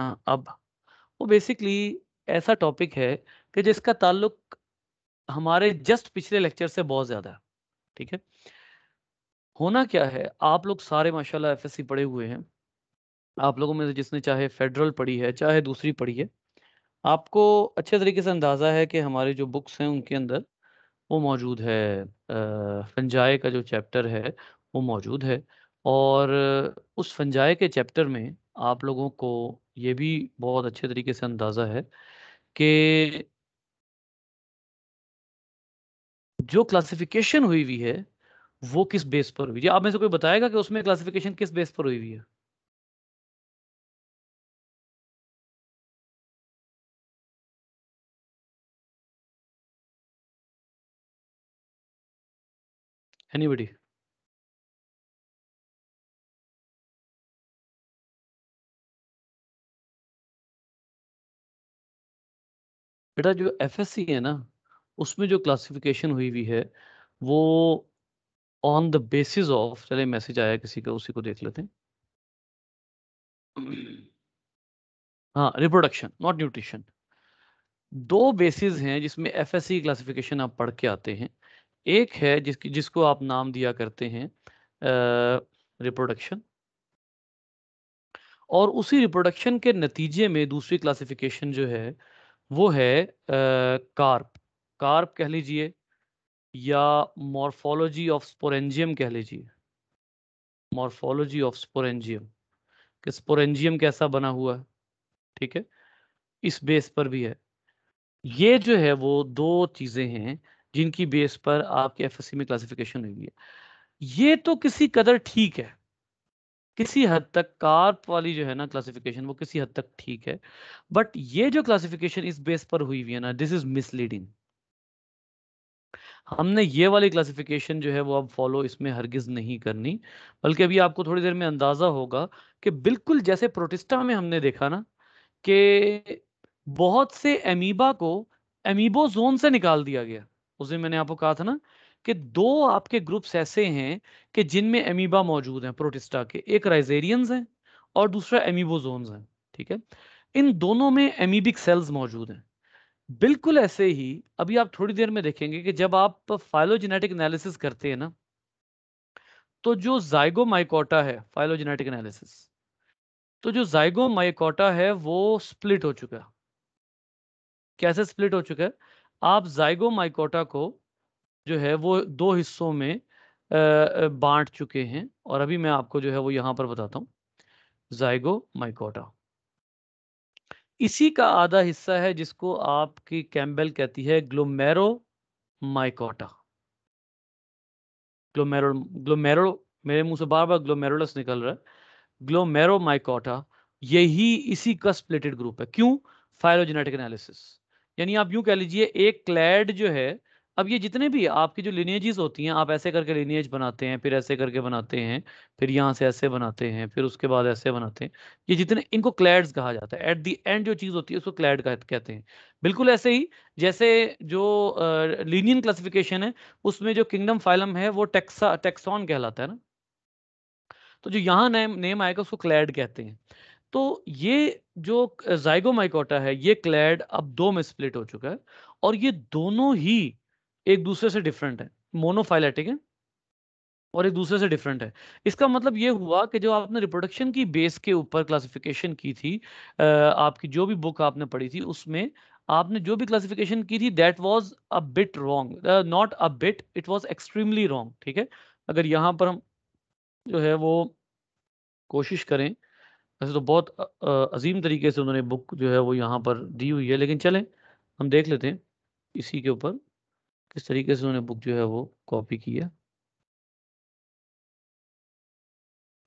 अब वो बेसिकली ऐसा टॉपिक है कि जिसका ताल्लुक हमारे जस्ट पिछले लेक्चर से बहुत ज्यादा है ठीक है होना क्या है आप लोग सारे माशाल्लाह एफएससी पढ़े हुए हैं आप लोगों में से जिसने चाहे फेडरल पढ़ी है चाहे दूसरी पढ़ी है आपको अच्छे तरीके से अंदाज़ा है कि हमारे जो बुक्स हैं उनके अंदर वो मौजूद है फंजाए का जो चैप्टर है वो मौजूद है और उस फंजाए के चैप्टर में आप लोगों को ये भी बहुत अच्छे तरीके से अंदाज़ा है कि जो क्लासिफिकेशन हुई हुई है वो किस बेस पर हुई आप में से कोई बताएगा कि उसमें क्लासिफिकेशन किस बेस पर हुई हुई है एनीबडी बेटा जो एफएससी है ना उसमें जो क्लासिफिकेशन हुई हुई है वो ऑन द बेसिस ऑफ चले मैसेज आया किसी का उसी को देख लेते हैं हाँ रिप्रोडक्शन नॉट न्यूट्रिशन दो बेसिस हैं जिसमें एफएससी क्लासिफिकेशन आप पढ़ के आते हैं एक है जिसकी जिसको आप नाम दिया करते हैं रिप्रोडक्शन और उसी रिप्रोडक्शन के नतीजे में दूसरी क्लासिफिकेशन जो है वो है कार्प कार्प कह लीजिए या मॉर्फोलॉजी ऑफ स्पोरेंजियम कह लीजिए मॉर्फोलॉजी ऑफ स्पोरेंजियम कि स्पोरेंजियम कैसा बना हुआ है ठीक है इस बेस पर भी है ये जो है वो दो चीज़ें हैं जिनकी बेस पर आपके एफ में क्लासिफिकेशन हुई है ये तो किसी कदर ठीक है किसी हद तक कार्प वाली जो है ना क्लासिफिकेशन वो किसी हद तक ठीक है बट ये जो क्लासिफिकेशन इस बेस पर हुई हुई है ना दिस इज मिसलीडिंग हमने ये वाली क्लासिफिकेशन जो है वो अब फॉलो इसमें हरगिज नहीं करनी बल्कि अभी आपको थोड़ी देर में अंदाजा होगा कि बिल्कुल जैसे प्रोटिस्टा में हमने देखा ना कि बहुत से एमीबा को जोन से निकाल दिया गया उस दिन मैंने आपको कहा था ना कि दो आपके ग्रुप्स ऐसे हैं कि जिनमें एमीबा मौजूद हैं प्रोटिस्टा के एक राइजेरियंस हैं और दूसरा एमीबोजोम्स हैं ठीक है इन दोनों में एमीबिक सेल्स मौजूद हैं बिल्कुल ऐसे ही अभी आप थोड़ी देर में देखेंगे कि जब आप फाइलोजेनेटिक एनालिसिस करते हैं ना तो जो जाइगो माइकोटा है फाइलोजेनेटिक एनालिसिस तो जो जाइगो माइकोटा है वो स्प्लिट हो चुका है कैसे स्प्लिट हो चुका है आप जाइगो माइकोटा को जो है वो दो हिस्सों में बांट चुके हैं और अभी मैं आपको जो है वो यहाँ पर बताता हूँ जाइगो माइकोटा इसी का आधा हिस्सा है जिसको आपकी कैम्बेल कहती है ग्लोमेरो माइकोटा ग्लोमेरो ग्लोमेरो मेरे मुंह से बार बार ग्लोमेरोलस निकल रहा है ग्लोमेरो माइकोटा यही इसी का स्प्लिटेड ग्रुप है क्यों फायरोजेनेटिक एनालिसिस यानी आप यूं कह लीजिए एक क्लैड जो है अब ये जितने भी आपकी जो लिनियजेस होती हैं आप ऐसे करके लिनियज बनाते हैं फिर ऐसे करके बनाते हैं फिर यहाँ से ऐसे बनाते हैं फिर उसके बाद ऐसे बनाते हैं ये जितने इनको क्लैड्स कहा जाता है एट दी एंड जो चीज़ होती है उसको क्लैड कहते हैं बिल्कुल ऐसे ही जैसे जो लीनियन uh, क्लासिफिकेशन है उसमें जो किंगडम फाइलम है वो टेक्सा टेक्सॉन कहलाता है ना तो जो यहाँ नेम नेम आएगा उसको क्लैड कहते हैं तो ये जो जाइगोमाइकोटा है ये क्लैड अब दो में स्प्लिट हो चुका है और ये दोनों ही एक दूसरे से डिफरेंट है मोनोफाइलेटिक है और एक दूसरे से डिफरेंट है इसका मतलब ये हुआ कि जो आपने रिप्रोडक्शन की बेस के ऊपर क्लासिफिकेशन की थी आपकी जो भी बुक आपने पढ़ी थी उसमें आपने जो भी क्लासिफिकेशन की थी that was a bit wrong not a bit it was extremely wrong ठीक है अगर यहाँ पर हम जो है वो कोशिश करें वैसे तो बहुत अजीम तरीके से उन्होंने बुक जो है वो यहाँ पर दी हुई है लेकिन चलें हम देख लेते हैं इसी के ऊपर किस तरीके से उन्होंने बुक जो है वो कॉपी किया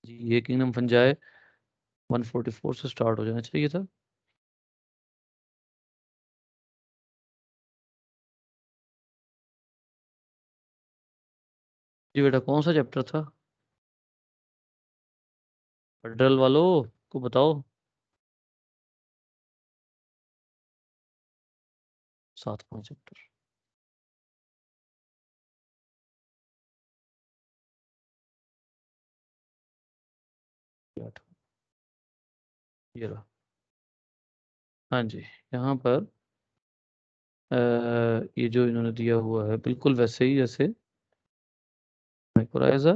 जी ये किंगडम फंजाए 144 से स्टार्ट हो जाना चाहिए था जी बेटा कौन सा चैप्टर था फेडरल वालों को बताओ सात पॉइंट चैप्टर के ये रहा हाँ जी यहाँ पर आ, ये जो इन्होंने दिया हुआ है बिल्कुल वैसे ही जैसे माइक्रोराइजर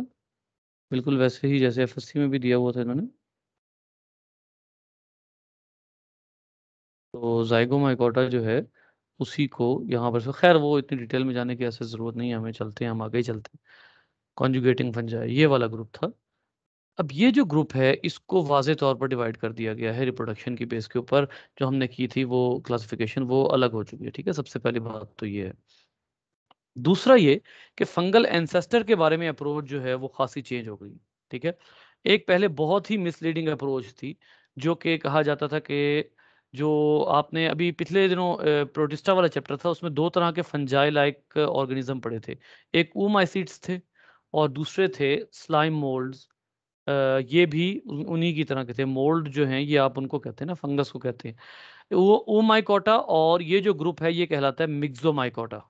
बिल्कुल वैसे ही जैसे एफ में भी दिया हुआ था इन्होंने तो जायगो माइकोटा जो है उसी को यहाँ पर खैर वो इतनी डिटेल में जाने की ऐसे ज़रूरत नहीं है हमें चलते हैं हम आगे ही चलते हैं कॉन्जुगेटिंग फंजा ये वाला ग्रुप था अब ये जो ग्रुप है इसको वाज तौर पर डिवाइड कर दिया गया है रिप्रोडक्शन की बेस के ऊपर जो हमने की थी वो क्लासिफिकेशन वो अलग हो चुकी है ठीक है सबसे पहली बात तो ये है दूसरा ये कि फंगल एंसेस्टर के बारे में अप्रोच जो है वो खासी चेंज हो गई ठीक है एक पहले बहुत ही मिसलीडिंग अप्रोच थी जो कि कहा जाता था कि जो आपने अभी पिछले दिनों प्रोटिस्टा वाला चैप्टर था उसमें दो तरह के फंजाई लाइक ऑर्गेनिज्म पड़े थे एक ऊमाइसिड्स थे और दूसरे थे स्लाइम मोल्ड्स ये भी उन्हीं की तरह के थे मोल्ड जो हैं ये आप उनको कहते हैं ना फंगस को कहते हैं वो ओ माइकोटा और ये जो ग्रुप है ये कहलाता है माइकोटा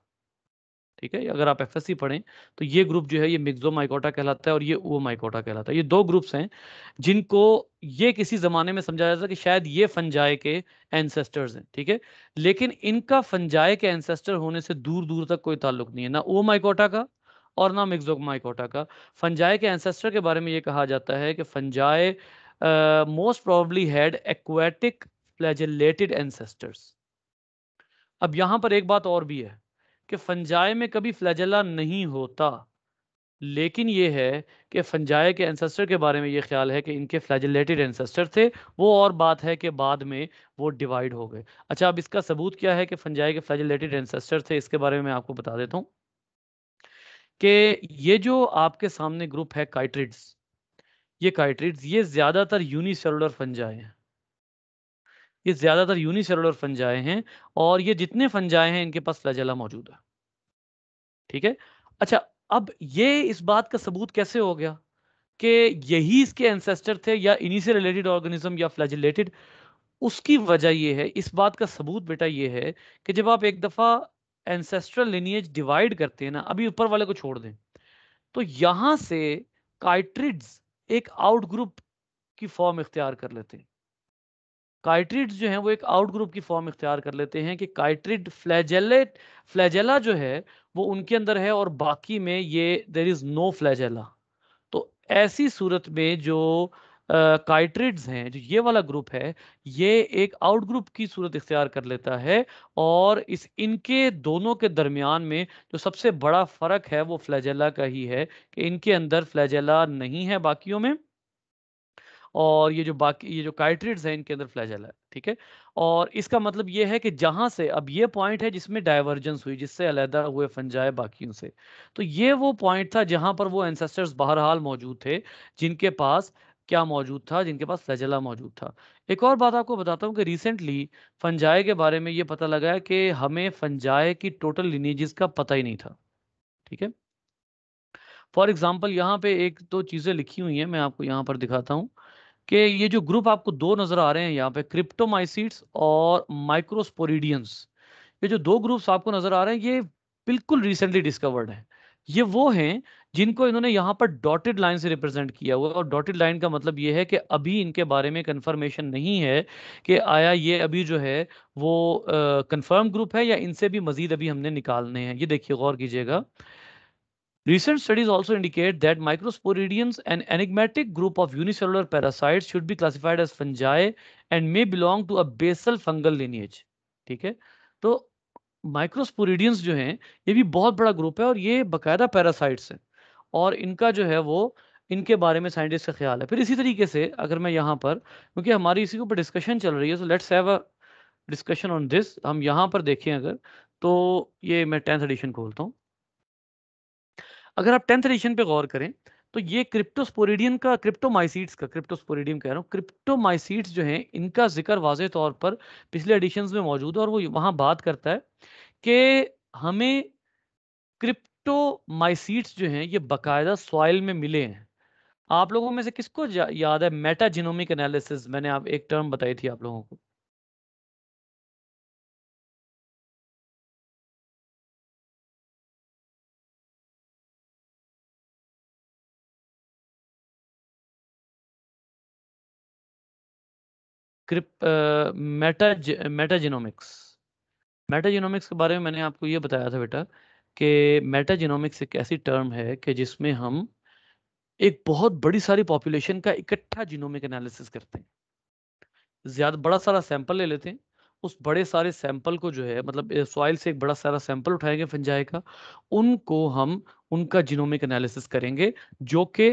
ठीक है अगर आप एफ पढ़ें तो ये ग्रुप जो है ये माइकोटा कहलाता है और ये ओ माइकोटा कहलाता है ये दो ग्रुप्स हैं जिनको ये किसी जमाने में समझा जाता है कि शायद ये फंजाए के एंसेस्टर्स हैं ठीक है लेकिन इनका फंजाए के एंसेस्टर होने से दूर दूर तक कोई ताल्लुक नहीं है ना ओ माइकोटा का और ना मिक्सोगमाइकोटा का फंजाई के एंसेस्टर के बारे में ये कहा जाता है कि fungi most probably had aquatic flagellated ancestors अब यहाँ पर एक बात और भी है कि फंजाए में कभी फ्लैजला नहीं होता लेकिन ये है कि फंजाए के एंसेस्टर के बारे में ये ख्याल है कि इनके फ्लैजिलेटेड एंसेस्टर थे वो और बात है कि बाद में वो डिवाइड हो गए अच्छा अब इसका सबूत क्या है कि फंजाए के फ्लैजिलेटेड एंसेस्टर थे इसके बारे में मैं आपको बता देता हूँ कि ये जो आपके सामने ग्रुप है काइट्रिड्स ये काइट्रिड्स ये ज़्यादातर यूनिसेलुलर फंजाए हैं ये ज़्यादातर यूनिसेलुलर फंजाए हैं और ये जितने फंजाए हैं इनके पास फ्लैजेला मौजूद है ठीक है अच्छा अब ये इस बात का सबूत कैसे हो गया कि यही इसके एंसेस्टर थे या इन्हीं से रिलेटेड ऑर्गेनिज्म या फ्लैजिलेटेड उसकी वजह यह है इस बात का सबूत बेटा ये है कि जब आप एक दफ़ा एंसेस्ट्रल लिनिएज डिवाइड करते हैं ना अभी ऊपर वाले को छोड़ दें तो यहां से काइट्रिड्स एक आउट ग्रुप की फॉर्म इख्तियार कर लेते हैं काइट्रिड्स जो है वो एक आउट ग्रुप की फॉर्म इख्तियार कर लेते हैं कि काइट्रिड फ्लैजेलेट फ्लैजेला जो है वो उनके अंदर है और बाकी में ये देर इज नो फ्लैजेला तो ऐसी सूरत में जो काइट्रेट्स uh, हैं जो ये वाला ग्रुप है ये एक आउट ग्रुप की सूरत इख्तियार कर लेता है और इस इनके दोनों के दरमियान में जो सबसे बड़ा फ़र्क है वो फ्लैजेला का ही है कि इनके अंदर फ्लैजेला नहीं है बाकियों में और ये जो बाकी ये जो काइट्रेट्स हैं इनके अंदर फ्लैजेला है ठीक है और इसका मतलब ये है कि जहाँ से अब ये पॉइंट है जिसमें डाइवर्जेंस हुई जिससे अलहदा हुए फंजाए बाकियों से तो ये वो पॉइंट था जहाँ पर वो एंसेस्टर्स बहरहाल मौजूद थे जिनके पास क्या मौजूद था जिनके पास फ्लैजेला मौजूद था एक और बात आपको बताता हूँ कि रिसेंटली फंजाए के बारे में ये पता लगा है कि हमें फंजाए की टोटल लिनेजेस का पता ही नहीं था ठीक है फॉर एग्जाम्पल यहाँ पे एक दो तो चीज़ें लिखी हुई हैं मैं आपको यहाँ पर दिखाता हूँ कि ये जो ग्रुप आपको दो नज़र आ रहे हैं यहाँ पे क्रिप्टोमाइसिट्स और माइक्रोस्पोरिडियंस ये जो दो ग्रुप्स आपको नज़र आ रहे हैं ये बिल्कुल रिसेंटली डिस्कवर्ड है ये वो हैं जिनको इन्होंने यहाँ पर डॉटेड लाइन से रिप्रेजेंट किया हुआ और डॉटेड लाइन का मतलब ये है कि अभी इनके बारे में कंफर्मेशन नहीं है कि आया ये अभी जो है वो कंफर्म ग्रुप है या इनसे भी मजीद अभी हमने निकालने हैं ये देखिए गौर कीजिएगा Recent studies also indicate that microsporidians, an enigmatic group of unicellular parasites, should be classified as fungi and may belong to a basal fungal lineage. ठीक है तो माइक्रोस्पोरिडियंस जो हैं ये भी बहुत बड़ा ग्रुप है और ये बकायदा parasites हैं और इनका जो है वो इनके बारे में साइंटिस्ट का ख्याल है फिर इसी तरीके से अगर मैं यहाँ पर क्योंकि हमारी इसी के ऊपर डिस्कशन चल रही है so let's have a discussion on this हम यहाँ पर देखें अगर तो ये मैं टेंथ एडिशन खोलता हूँ अगर आप टेंथ एडिशन पे गौर करें तो ये क्रिप्टोस्पोरिडियन का क्रिप्टोमाइसीड्स का क्रिप्टोस्पोरिडियम कह रहा हूँ क्रिप्टोमाइसीड्स जो हैं इनका जिक्र वाज तौर पर पिछले एडिशन में मौजूद है और वो वहाँ बात करता है कि हमें क्रिप्ट मेटोमाइसीट्स तो जो हैं ये बकायदा सॉइल में मिले हैं आप लोगों में से किसको याद है मेटा एनालिसिस मैंने आप एक टर्म बताई थी आप लोगों को मेटा मेटाजिनोमिक्स मेटाजिनोमिक्स के बारे में मैंने आपको ये बताया था बेटा कि मेटा जीनोमिक्स एक ऐसी टर्म है कि जिसमें हम एक बहुत बड़ी सारी पॉपुलेशन का इकट्ठा जीनोमिक एनालिसिस करते हैं ज़्यादा बड़ा सारा सैंपल ले लेते हैं उस बड़े सारे सैंपल को जो है मतलब सॉइल से एक बड़ा सारा सैंपल उठाएंगे फंजाए का उनको हम उनका जीनोमिक एनालिसिस करेंगे जो कि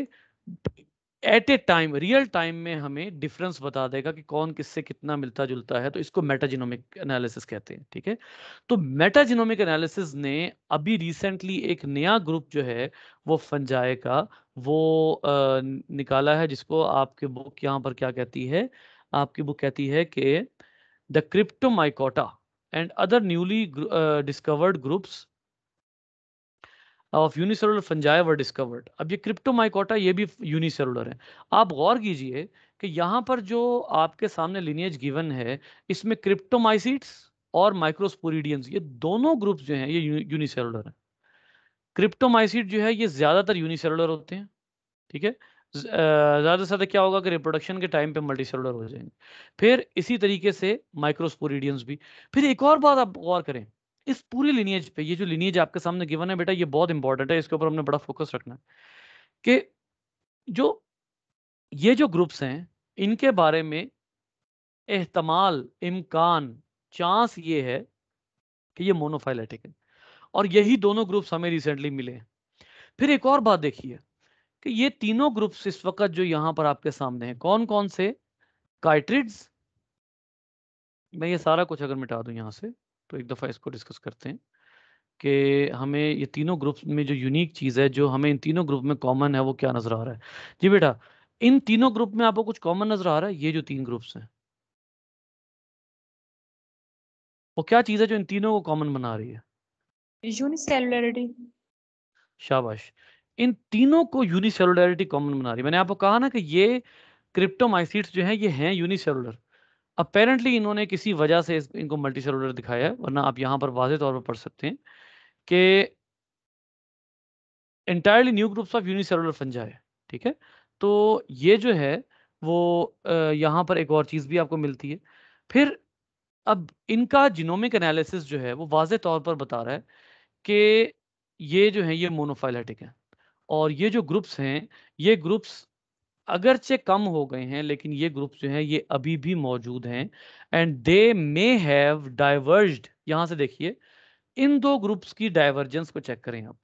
at a time real time में हमें डिफरेंस बता देगा कि कौन किससे कितना मिलता जुलता है तो इसको मेटाजिनोमिक एनालिसिस कहते हैं ठीक है तो मेटाजिनोमिक एनालिसिस ने अभी रिसेंटली एक नया ग्रुप जो है वो फंजाए का वो आ, निकाला है जिसको आपके बुक यहाँ पर क्या कहती है आपकी बुक कहती है कि the Cryptomycota and other newly discovered groups of unicellular fungi were discovered अब ये क्रिप्टोमाइकोटा ये भी यूनिसेलुलर है आप गौर कीजिए कि यहाँ पर जो आपके सामने लिनियज गिवन है इसमें क्रिप्टोमाइसिट्स और माइक्रोस्पोरिडियंस ये दोनों ग्रुप जो हैं ये यूनिसेलुलर हैं क्रिप्टोमाइसिट जो है ये ज़्यादातर यूनिसेलुलर होते हैं ठीक है ज़्यादा से ज़्यादा क्या होगा कि रिप्रोडक्शन के टाइम पे मल्टी सेलुलर हो जाएंगे फिर इसी तरीके से माइक्रोस्पोरिडियंस भी फिर एक और बात आप गौर करें इस पूरी लिनियज पे ये जो लिनियज आपके सामने गिवन है बेटा ये बहुत इंपॉर्टेंट है इसके ऊपर हमने बड़ा फोकस रखना है कि जो ये जो ग्रुप्स हैं इनके बारे में एहतमाल इम्कान चांस ये है कि ये मोनोफाइलेटिक है और यही दोनों ग्रुप्स हमें रिसेंटली मिले हैं फिर एक और बात देखिए कि ये तीनों ग्रुप्स इस वक्त जो यहां पर आपके सामने हैं कौन कौन से काइट्रिड्स मैं ये सारा कुछ अगर मिटा दूं यहाँ से तो एक दफ़ा इसको डिस्कस करते हैं कि हमें ये तीनों ग्रुप में जो यूनिक चीज़ है जो हमें इन तीनों ग्रुप में कॉमन है वो क्या नज़र आ रहा है जी बेटा इन तीनों ग्रुप में आपको कुछ कॉमन नज़र आ रहा है ये जो तीन ग्रुप्स हैं वो क्या चीज़ है जो इन तीनों को कॉमन बना रही है यूनिसेलुलरिटी शाबाश इन तीनों को यूनिसेलुलरिटी कॉमन बना रही है मैंने आपको कहा ना कि ये क्रिप्टोमाइसिट्स जो हैं ये हैं यूनिसेलुलर अपेरेंटली इन्होंने किसी वजह से इनको मल्टी सेलुलर दिखाया है वरना आप यहाँ पर वाजे तौर पर पढ़ सकते हैं कि entirely new groups of unicellular है ठीक है तो ये जो है वो यहाँ पर एक और चीज़ भी आपको मिलती है फिर अब इनका जिनोमिक एनालिसिस जो है वो वाज तौर पर बता रहा है कि ये जो है ये मोनोफाइलेटिक है और ये जो ग्रुप्स हैं ये ग्रुप्स अगरचे कम हो गए हैं लेकिन ये ग्रुप जो है ये अभी भी मौजूद हैं and they may have diverge यहां से देखिए इन दो ग्रुप्स की डाइवर्जेंस को चेक करें आप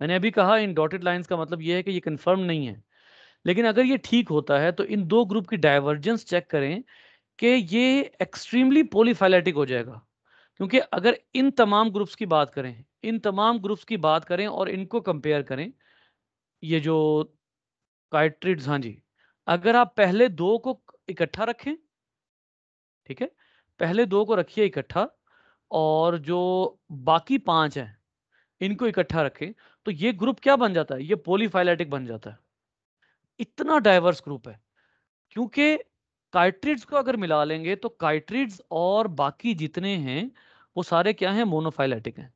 मैंने अभी कहा इन डॉटेड लाइंस का मतलब ये है कि ये कंफर्म नहीं है लेकिन अगर ये ठीक होता है तो इन दो ग्रुप की डाइवर्जेंस चेक करें कि ये एक्सट्रीमली पोलीफाइलेटिक हो जाएगा क्योंकि अगर इन तमाम ग्रुप्स की बात करें इन तमाम ग्रुप्स की बात करें और इनको कंपेयर करें ये जो कार्ट्रिड्स हाँ जी अगर आप पहले दो को इकट्ठा रखें ठीक है पहले दो को रखिए इकट्ठा और जो बाकी पांच हैं इनको इकट्ठा रखें तो ये ग्रुप क्या बन जाता है ये पोलीफाइलेटिक बन जाता है इतना डाइवर्स ग्रुप है क्योंकि काइट्रिड्स को अगर मिला लेंगे तो काइट्रिड्स और बाकी जितने हैं वो सारे क्या हैं मोनोफाइलेटिक हैं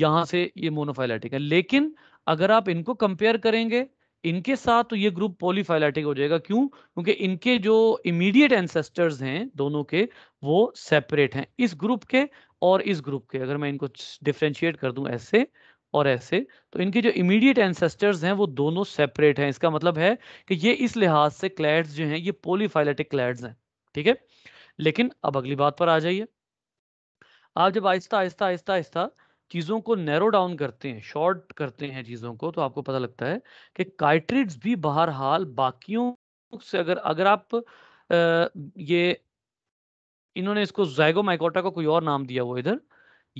यहां से ये मोनोफाइलेटिक है लेकिन अगर आप इनको कंपेयर करेंगे इनके साथ तो ये ग्रुप पॉलीफाइलेटिक हो जाएगा क्यों क्योंकि इनके जो इमीडिएट एंसेस्टर्स हैं दोनों के वो सेपरेट हैं इस ग्रुप के और इस ग्रुप के अगर मैं इनको डिफ्रेंशिएट कर दूं ऐसे और ऐसे तो इनके जो इमीडिएट एंसेस्टर्स हैं वो दोनों सेपरेट हैं इसका मतलब है कि ये इस लिहाज से क्लैड्स जो हैं ये पोलीफाइलेटिक क्लैड्स हैं ठीक है लेकिन अब अगली बात पर आ जाइए आप जब आहिस्ता आहिस्ता आहिस्ता आहिस्ता चीज़ों को नैरो डाउन करते हैं शॉर्ट करते हैं चीज़ों को तो आपको पता लगता है कि कार्ट्रिज भी बहरहाल बाकियों से अगर अगर आप आ, ये इन्होंने इसको जैगो माइकोटा का कोई और नाम दिया हुआ इधर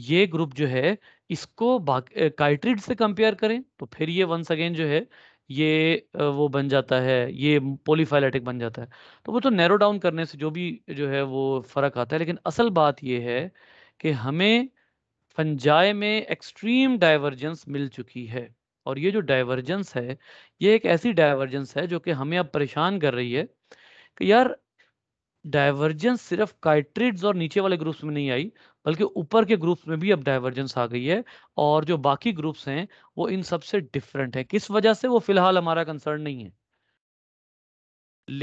ये ग्रुप जो है इसको काइट्रिड से कंपेयर करें तो फिर ये वंस अगेन जो है ये वो बन जाता है ये पोलीफाइलेटिक बन जाता है तो वो तो नैरो डाउन करने से जो भी जो है वो फ़र्क आता है लेकिन असल बात ये है कि हमें फंजाई में एक्सट्रीम डाइवर्जेंस मिल चुकी है और ये जो डाइवर्जेंस है ये एक ऐसी डाइवर्जेंस है जो कि हमें अब परेशान कर रही है कि यार डाइवर्जेंस सिर्फ काइट्रेट्स और नीचे वाले ग्रुप्स में नहीं आई बल्कि ऊपर के ग्रुप्स में भी अब डाइवर्जेंस आ गई है और जो बाकी ग्रुप्स हैं वो इन सबसे डिफरेंट है किस वजह से वो फिलहाल हमारा कंसर्न नहीं है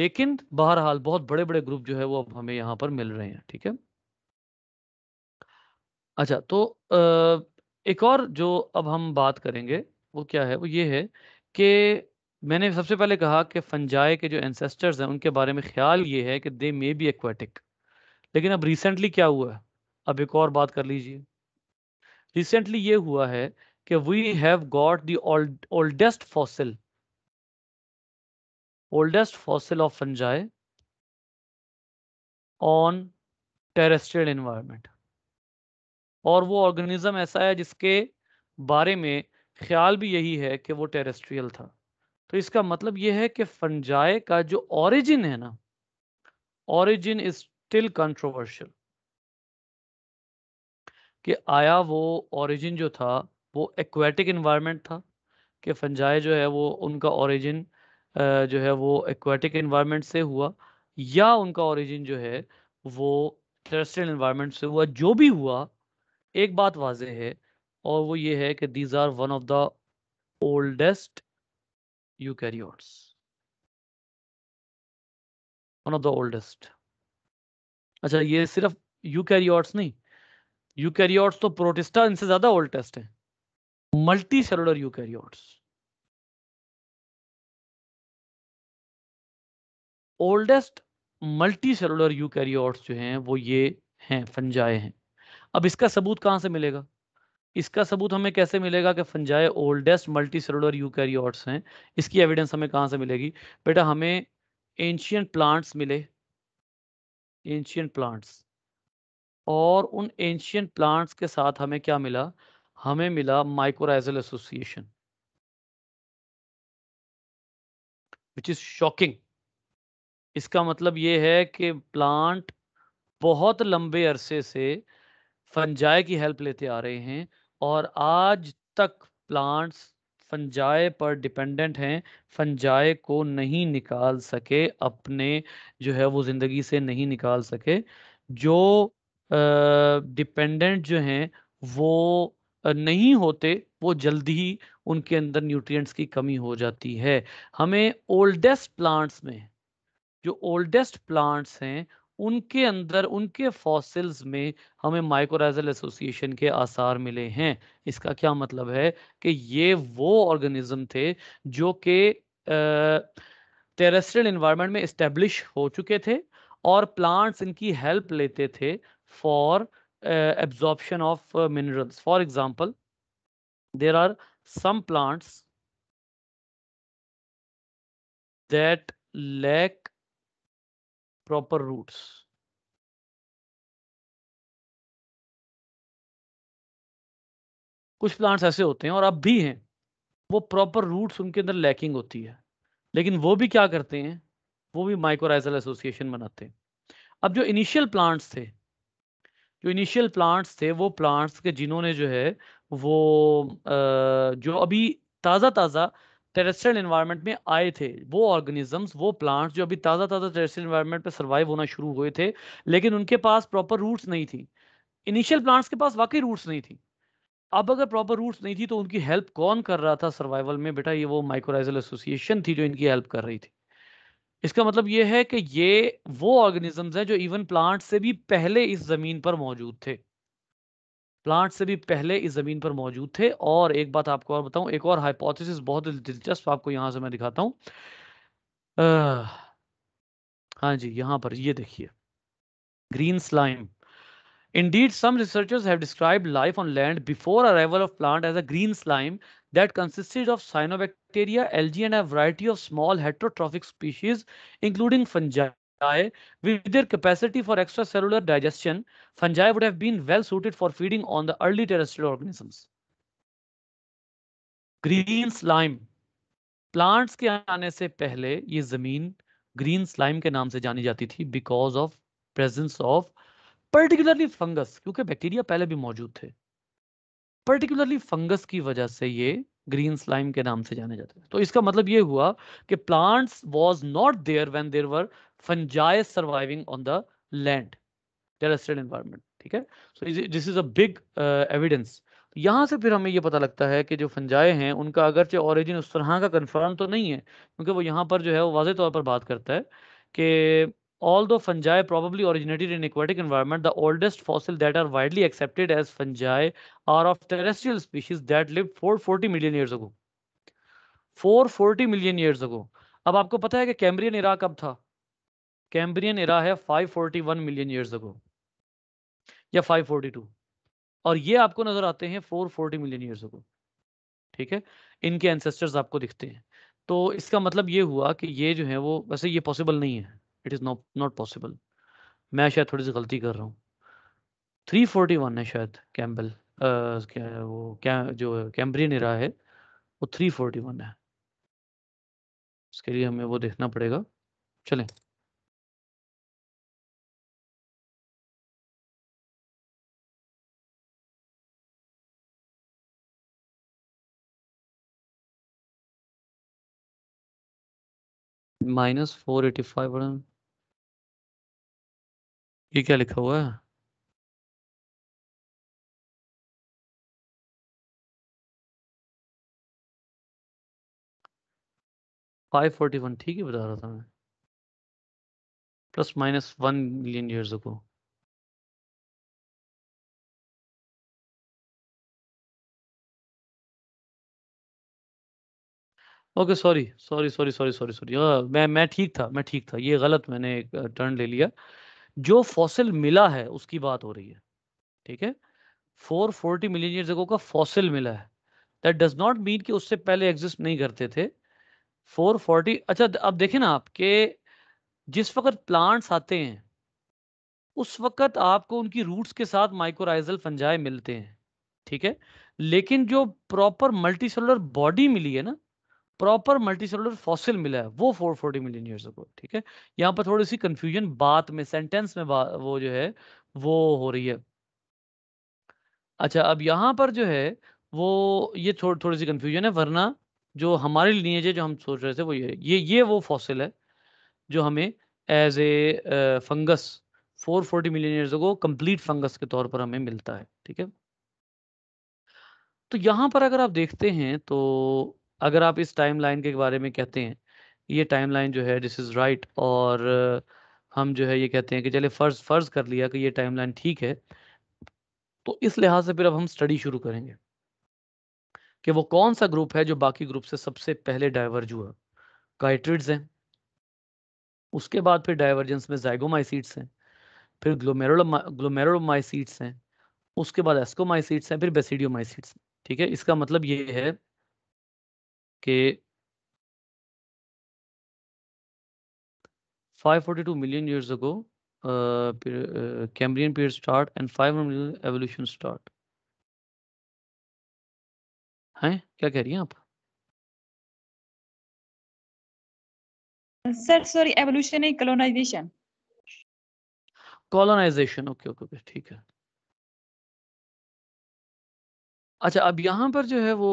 लेकिन बहरहाल बहुत बड़े बड़े ग्रुप जो है वो अब हमें यहाँ पर मिल रहे हैं ठीक है अच्छा तो एक और जो अब हम बात करेंगे वो क्या है वो ये है कि मैंने सबसे पहले कहा कि फंजाए के जो एंसेस्टर्स हैं उनके बारे में ख्याल ये है कि दे मे बी एक्वेटिक लेकिन अब रिसेंटली क्या हुआ है अब एक और बात कर लीजिए रिसेंटली ये हुआ है कि we have got the oldest fossil oldest fossil of fungi on terrestrial environment और वो ऑर्गेनिज्म ऐसा है जिसके बारे में ख्याल भी यही है कि वो टेरेस्ट्रियल था तो इसका मतलब ये है कि फंजाए का जो ओरिजिन है ना ओरिजिन इज स्टिल कंट्रोवर्शियल कि आया वो ओरिजिन जो था वो एक्वेटिक इन्वायरमेंट था कि फंजाए जो है वो उनका ओरिजिन जो है वो एक्वेटिक इन्वायरमेंट से हुआ या उनका ओरिजिन जो है वो टेरेस्ट्रियल इन्वायरमेंट से हुआ जो भी हुआ एक बात वाजह है और वो ये है कि these are one of the oldest कैरी वन ऑफ द ओल्डेस्ट अच्छा ये सिर्फ यू कैरी नहीं यू कैरी तो प्रोटिस्टा इनसे ज्यादा ओल्डेस्ट है मल्टी सेलुलर कैरी ओल्डेस्ट मल्टी सेलुलर यूकैरियोट्स जो हैं वो ये हैं फंजाए हैं अब इसका सबूत कहाँ से मिलेगा इसका सबूत हमें कैसे मिलेगा कि fungi oldest multicellular eukaryotes हैं इसकी एविडेंस हमें कहाँ से मिलेगी बेटा हमें एंशियंट प्लांट्स मिले एंशियंट प्लांट्स और उन एंशियंट प्लांट्स के साथ हमें क्या मिला हमें मिला mycorrhizal association which is shocking इसका मतलब ये है कि प्लांट बहुत लंबे अरसे से फंजाए की हेल्प लेते आ रहे हैं और आज तक प्लांट्स फंजाए पर डिपेंडेंट हैं फंजाए को नहीं निकाल सके अपने जो है वो ज़िंदगी से नहीं निकाल सके जो डिपेंडेंट जो हैं वो नहीं होते वो जल्दी ही उनके अंदर न्यूट्रिएंट्स की कमी हो जाती है हमें ओल्डेस्ट प्लांट्स में जो ओल्डेस्ट प्लांट्स हैं उनके अंदर उनके फॉसिल्स में हमें माइक्रोराइजल एसोसिएशन के आसार मिले हैं इसका क्या मतलब है कि ये वो ऑर्गेनिज्म थे जो कि टेरेस्ट्रियल इन्वायरमेंट में इस्टेब्लिश हो चुके थे और प्लांट्स इनकी हेल्प लेते थे for absorption of minerals for example there are some plants that lack proper roots कुछ प्लांट्स ऐसे होते हैं और अब भी हैं वो प्रॉपर रूट्स उनके अंदर लैकिंग होती है लेकिन वो भी क्या करते हैं वो भी माइक्रोराइजल एसोसिएशन बनाते हैं अब जो इनिशियल प्लांट्स थे जो इनिशियल प्लांट्स थे वो प्लांट्स के जिन्होंने जो है वो जो अभी ताज़ा ताज़ा टेरेस्ट्रियल इन्वायरमेंट में आए थे वो ऑर्गेनिजम्स वो प्लांट्स जो अभी ताज़ा ताज़ा टेरेस्ट्रियल इन्वायरमेंट पे सर्वाइव होना शुरू हुए थे लेकिन उनके पास प्रॉपर रूट्स नहीं थी इनिशियल प्लांट्स के पास वाकई रूट्स नहीं थी अब अगर प्रॉपर रूट्स नहीं थी तो उनकी हेल्प कौन कर रहा था सर्वाइवल में बेटा ये वो माइक्रोराइजल एसोसिएशन थी जो इनकी हेल्प कर रही थी इसका मतलब ये है कि ये वो ऑर्गेनिजम्स हैं जो इवन प्लांट्स से भी पहले इस ज़मीन पर मौजूद थे प्लांट से भी पहले इस जमीन पर मौजूद थे और एक बात आपको और बताऊं एक और हाइपोथेसिस बहुत दिलचस्प आपको यहां से मैं दिखाता हूं आ, हाँ जी यहां पर ये देखिए green slime indeed some researchers have describe life on land before arrival of plant as a green slime that consisted of cyanobacteria algae and a variety of small heterotrophic species including fungi fungi with their capacity for extracellular digestion, fungi would have been well suited for feeding on the early terrestrial organisms. Green slime plants के आने से पहले ये जमीन green slime के नाम से जानी जाती थी because of presence of particularly fungus क्योंकि बैक्टीरिया पहले भी मौजूद थे पर्टिकुलरली फंगस की वजह से ये ग्रीन स्लाइम के नाम से जाने जाते हैं तो इसका मतलब ये हुआ कि plants was not there when there were fungi surviving on the land terrestrial environment ठीक है so this is a big evidence यहाँ से फिर हमें ये पता लगता है कि जो फंजाए हैं उनका अगरचे ओरिजिन उस तरह का कंफर्म तो नहीं है क्योंकि वो यहाँ पर जो है वो वाजे तौर पर बात करता है कि although fungi probably originated in aquatic environment the oldest fossil that are widely accepted as fungi are of terrestrial species that lived 440 million years ago 440 million years ago अब आपको पता है कि कैम्ब्रियन इराक कब था Cambrian era है 541 million years ago या 542 और ये आपको नजर आते हैं 440 मिलियन ईयर्स अगो ठीक है इनके एंसेस्टर्स आपको दिखते हैं तो इसका मतलब ये हुआ कि ये जो है वो वैसे ये पॉसिबल नहीं है it is not not possible मैं शायद थोड़ी सी गलती कर रहा हूँ 341 है शायद कैम्बल वो क्या जो कैम्ब्रियन एरा है वो 341 है उसके लिए हमें वो देखना पड़ेगा चलें माइनस फोर एटी फाइव ये क्या लिखा हुआ है फाइव फोर्टी वन ठीक ही बता रहा था मैं plus minus one million years को okay sorry sorry sorry sorry sorry sorry मैं मैं ठीक था मैं ठीक था ये गलत मैंने एक टर्न ले लिया जो फॉसिल मिला है उसकी बात हो रही है ठीक है 440 मिलियन ईयर्स अगो का फॉसिल मिला है दैट डज नॉट मीन कि उससे पहले एग्जिस्ट नहीं करते थे 440 अच्छा अब देखें ना आप के जिस वक्त प्लांट्स आते हैं उस वक्त आपको उनकी रूट्स के साथ माइक्रोराइजल फंजाए मिलते हैं ठीक है लेकिन जो प्रॉपर मल्टीसेलुलर बॉडी मिली है ना प्रॉपर मल्टीसेलुलर फॉसिल मिला है वो 440 मिलियन ईयर्स को ठीक है यहाँ पर थोड़ी सी कंफ्यूजन बात में सेंटेंस में वो जो है वो हो रही है अच्छा अब यहाँ पर जो है वो ये थोड़ी थोड़ी सी कंफ्यूजन है वरना जो हमारे लिए जो हम सोच रहे थे वो ये ये ये वो फॉसिल है जो हमें as a fungus 440 million years को कंप्लीट फंगस के तौर पर हमें मिलता है ठीक है तो यहाँ पर अगर आप देखते हैं तो अगर आप इस टाइम लाइन के बारे में कहते हैं ये टाइम लाइन जो है दिस इज़ राइट और हम जो है ये कहते हैं कि चले फ़र्ज़ फ़र्ज़ कर लिया कि ये टाइम लाइन ठीक है तो इस लिहाज से फिर अब हम स्टडी शुरू करेंगे कि वो कौन सा ग्रुप है जो बाकी ग्रुप से सबसे पहले डाइवर्ज हुआ काइट्रिड्स हैं उसके बाद फिर डाइवर्जेंस में जाइगोमाइसीट्स हैं फिर ग्लोमेरोमा ग्लोमेरोमाइसीट्स हैं उसके बाद एस्कोमाइसीट्स हैं फिर बेसिडियोमाइसीट्स ठीक है इसका मतलब ये है कि 542 million years ago, uh, uh, Cambrian period start and 500 million evolution start. हैं क्या कह रही हैं आप सर सॉरी एवोल्यूशन नहीं colonization colonization okay okay okay ठीक है अच्छा अब यहाँ पर जो है वो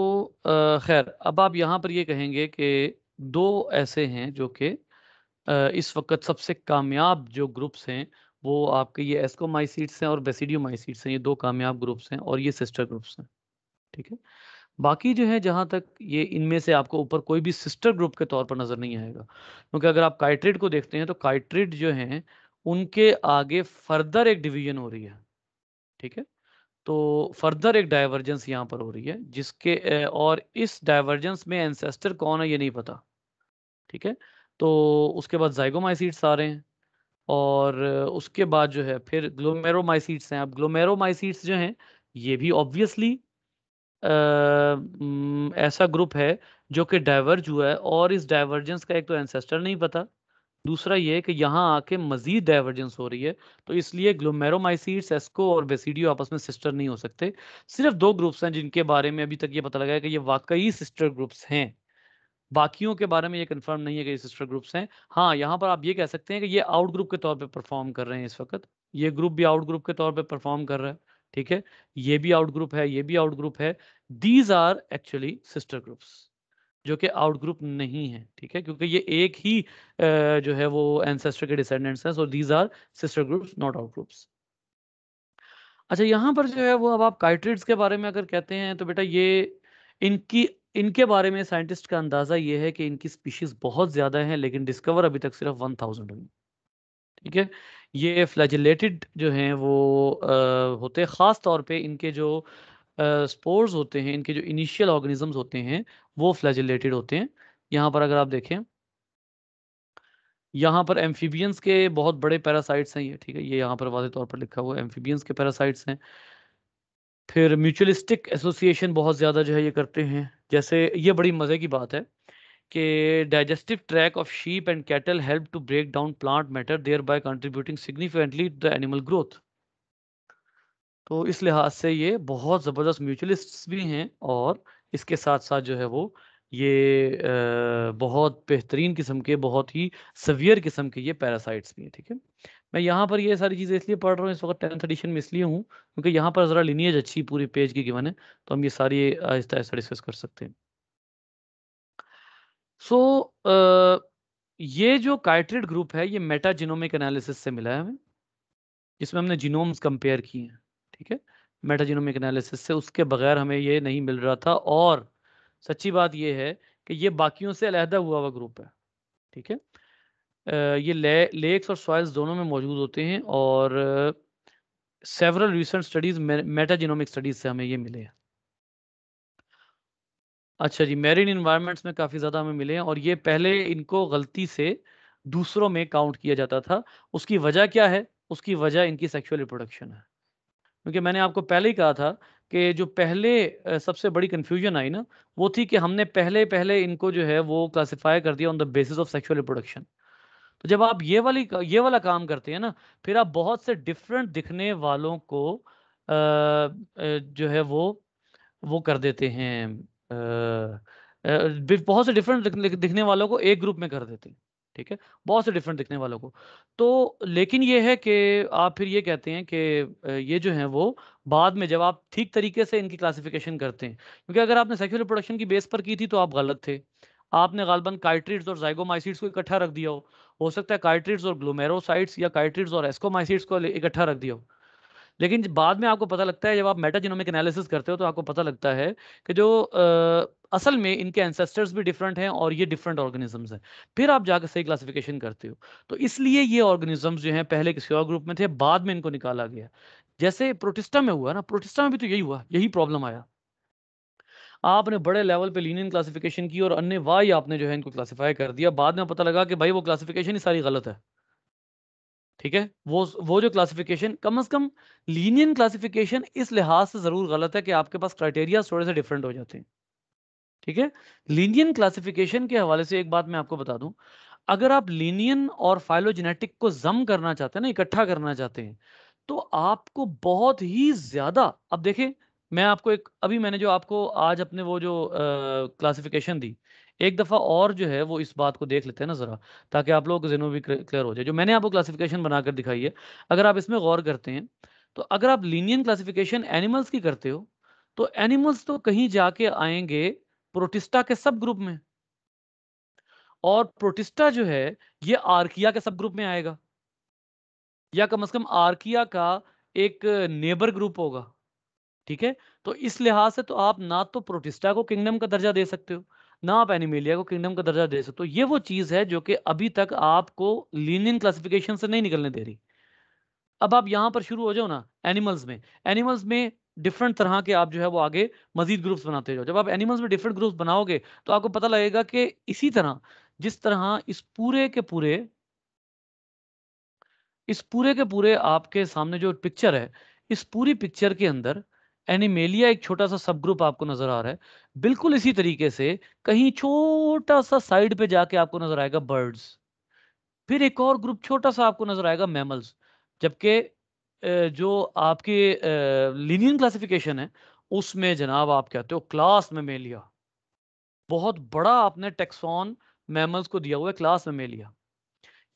खैर अब आप यहाँ पर ये कहेंगे कि दो ऐसे हैं जो कि इस वक्त सबसे कामयाब जो ग्रुप्स हैं वो आपके ये एस्को माइसीट्स हैं और बेसिडियो माइसीट्स हैं ये दो कामयाब ग्रुप्स हैं और ये सिस्टर ग्रुप्स हैं ठीक है बाकी जो है जहाँ तक ये इनमें से आपको ऊपर कोई भी सिस्टर ग्रुप के तौर पर नज़र नहीं आएगा क्योंकि अगर आप काइट्रेट को देखते हैं तो काइट्रेट जो हैं उनके आगे फर्दर एक डिवीजन हो रही है ठीक है तो फर्दर एक डाइवर्जेंस यहाँ पर हो रही है जिसके और इस डाइवर्जेंस में एंसेस्टर कौन है ये नहीं पता ठीक है तो उसके बाद जाइगोमाइसीड्स आ रहे हैं और उसके बाद जो है फिर ग्लोमेरोमाइसीड्स हैं अब ग्लोमेरोमाइसीड्स जो हैं ये भी ऑब्वियसली ऐसा ग्रुप है जो कि डाइवर्ज हुआ है और इस डाइवर्जेंस का एक तो एंसेस्टर नहीं पता दूसरा ये है कि यहाँ आके मजीद डाइवर्जेंस हो रही है तो इसलिए ग्लोमेरोमाइसीट्स एस्को और बेसिडियो आपस में सिस्टर नहीं हो सकते सिर्फ दो ग्रुप्स हैं जिनके बारे में अभी तक ये पता लगा है कि ये वाकई सिस्टर ग्रुप्स हैं बाकियों के बारे में ये कंफर्म नहीं है कि ये सिस्टर ग्रुप्स हैं हाँ यहाँ पर आप ये कह सकते हैं कि ये आउट ग्रुप के तौर पर परफॉर्म कर रहे हैं इस वक्त ये ग्रुप भी आउट ग्रुप के तौर पर परफॉर्म कर रहा है ठीक है ये भी आउट ग्रुप है ये भी आउट ग्रुप है these are actually sister groups जो कि आउट ग्रुप नहीं है ठीक है क्योंकि ये एक ही जो है वो एंसेस्टर के डिसेंडेंट्स हैं so these are sister groups not out groups अच्छा यहाँ पर जो है वो अब आप काइट्रिड्स के बारे में अगर कहते हैं तो बेटा ये इनकी इनके बारे में साइंटिस्ट का अंदाज़ा ये है कि इनकी स्पीशीज बहुत ज़्यादा हैं लेकिन डिस्कवर अभी तक सिर्फ वन थाउजेंड हुई ठीक है ये फ्लैजिलेटेड जो हैं वो आ, होते हैं ख़ास तौर पे इनके जो स्पोर्स होते हैं इनके जो इनिशियल ऑर्गेनिजम्स होते हैं वो फ्लैजिलेटेड होते हैं यहाँ पर अगर आप देखें यहाँ पर एम्फीबियंस के बहुत बड़े पैरासाइट्स हैं ये ठीक है ये यहाँ पर वाजे तौर पर लिखा हुआ है एम्फीबियंस के पैरासाइट्स हैं फिर म्यूचुअलिस्टिक एसोसिएशन बहुत ज़्यादा जो है ये करते हैं जैसे ये बड़ी मज़े की बात है कि digestive tract of sheep and cattle help to break down plant matter thereby contributing significantly the animal growth तो इस लिहाज से ये बहुत ज़बरदस्त म्यूचुअलिस्ट भी हैं और इसके साथ साथ जो है वो ये बहुत बेहतरीन किस्म के बहुत ही सवियर किस्म के ये पैरासाइट्स भी हैं ठीक है थीके? मैं यहाँ पर ये सारी चीज़ें इसलिए पढ़ रहा हूँ इस वक्त टेंथ एडिशन में इसलिए हूँ क्योंकि यहाँ पर ज़रा लिनियज अच्छी पूरी पेज की गिवन है तो हम ये सारी आहिस्ता आहिस्ता डिस्कस कर सकते हैं सो so, ये जो काइट्रेड ग्रुप है ये मेटा जिनोमिक एनालिसिस से मिला है हमें जिसमें हमने जीनोम्स कंपेयर किए हैं ठीक है मेटाजिनोमिक एनालिसिस से उसके बगैर हमें ये नहीं मिल रहा था और सच्ची बात यह है कि ये बाकियों से अलहदा हुआ हुआ ग्रुप है ठीक है ये ले, लेक्स और सॉइल्स दोनों में मौजूद होते हैं और several recent studies metagenomic studies से हमें ये मिले हैं अच्छा जी मेरिन इन्वायरमेंट्स में काफ़ी ज़्यादा हमें मिले हैं और ये पहले इनको गलती से दूसरों में काउंट किया जाता था उसकी वजह क्या है उसकी वजह इनकी सेक्सुअल रिप्रोडक्शन है क्योंकि मैंने आपको पहले ही कहा था कि जो पहले सबसे बड़ी कन्फ्यूजन आई ना वो थी कि हमने पहले पहले इनको जो है वो क्लासीफाई कर दिया on the basis of sexual reproduction तो जब आप ये वाली ये वाला काम करते हैं ना फिर आप बहुत से डिफरेंट दिखने वालों को आ, जो है वो वो कर देते हैं आ, बहुत से डिफरेंट दिखने वालों को एक ग्रुप में कर देते हैं ठीक है बहुत से डिफरेंट दिखने वालों को तो लेकिन ये है कि आप फिर ये कहते हैं कि ये जो है वो बाद में जब आप ठीक तरीके से इनकी क्लासिफिकेशन करते हैं क्योंकि अगर आपने सेक्सुअल प्रोडक्शन की बेस पर की थी तो आप गलत थे आपने गालबन काइट्रिड्स और जाइगोमाइसिड्स को इकट्ठा रख दिया हो हो सकता है काइट्रिड्स और ग्लोमेरोसाइट्स या काइट्रिड्स और एस्कोमाइसिड्स को इकट्ठा रख दिया हो लेकिन बाद में आपको पता लगता है जब आप मेटाजिनोमिक एनालिसिस करते हो तो आपको पता लगता है कि जो आ, असल में इनके एंसेस्टर्स भी डिफरेंट हैं और ये डिफरेंट ऑर्गेनिजम्स हैं फिर आप जाकर सही क्लासिफिकेशन करते हो तो इसलिए ये ऑर्गेनिजम्स जो हैं पहले किसी और ग्रुप में थे बाद में इनको निकाला गया जैसे प्रोटिस्टा में हुआ ना प्रोटिस्टा में भी तो यही हुआ यही प्रॉब्लम आया आपने बड़े लेवल पे लीनियन क्लासिफिकेशन की और अन्य वाई आपने जो है इनको क्लासिफाई कर दिया बाद में पता लगा कि भाई वो क्लासिफिकेशन ही सारी गलत है ठीक है वो वो जो क्लासिफिकेशन कम अज कम लीनियन क्लासिफिकेशन इस लिहाज से जरूर गलत है कि आपके पास क्राइटेरिया थोड़े से डिफरेंट हो जाते हैं ठीक है लीनियन क्लासिफिकेशन के हवाले से एक बात मैं आपको बता दूं अगर आप लीनियन और फाइलोजेनेटिक को जम करना चाहते हैं ना इकट्ठा करना चाहते हैं तो आपको बहुत ही ज्यादा अब देखें मैं आपको एक अभी मैंने जो आपको आज अपने वो जो क्लासिफिकेशन दी एक दफ़ा और जो है वो इस बात को देख लेते हैं ना ज़रा ताकि आप लोग जिनों भी क्लियर हो जाए जो मैंने आपको क्लासिफिकेशन बनाकर दिखाई है अगर आप इसमें गौर करते हैं तो अगर आप लीनियन क्लासिफिकेशन एनिमल्स की करते हो तो एनिमल्स तो कहीं जाके आएंगे प्रोटिस्टा के सब ग्रुप में और प्रोटिस्टा जो है ये आर्किया के सब ग्रुप में आएगा या कम से कम आर्किया का एक नेबर ग्रुप होगा ठीक है तो इस लिहाज से तो आप ना तो प्रोटिस्टा को किंगडम का दर्जा दे सकते हो ना आप एनिमेलिया को किंगडम का दर्जा दे सकते हो ये वो चीज है जो कि अभी तक आपको लीनियन क्लासिफिकेशन से नहीं निकलने दे रही अब आप यहां पर शुरू हो जाओ ना एनिमल्स में एनिमल्स में डिफरेंट तरह के आप जो है वो आगे मजीद ग्रुप्स बनाते जाओ जब आप एनिमल्स में डिफरेंट ग्रुप्स बनाओगे तो आपको पता लगेगा कि इसी तरह जिस तरह इस पूरे के पूरे इस पूरे के पूरे आपके सामने जो पिक्चर है इस पूरी पिक्चर के अंदर एनिमेलिया एक छोटा सा सब ग्रुप आपको नजर आ रहा है बिल्कुल इसी तरीके से कहीं छोटा सा साइड पे जाके आपको नजर आएगा बर्ड्स फिर एक और ग्रुप छोटा सा आपको नजर आएगा मैमल्स जबकि जो आपके लिनियन क्लासिफिकेशन है उसमें जनाब आप कहते हो क्लास में बहुत बड़ा आपने टेक्सॉन मैमल्स को दिया हुआ है क्लास में में लिया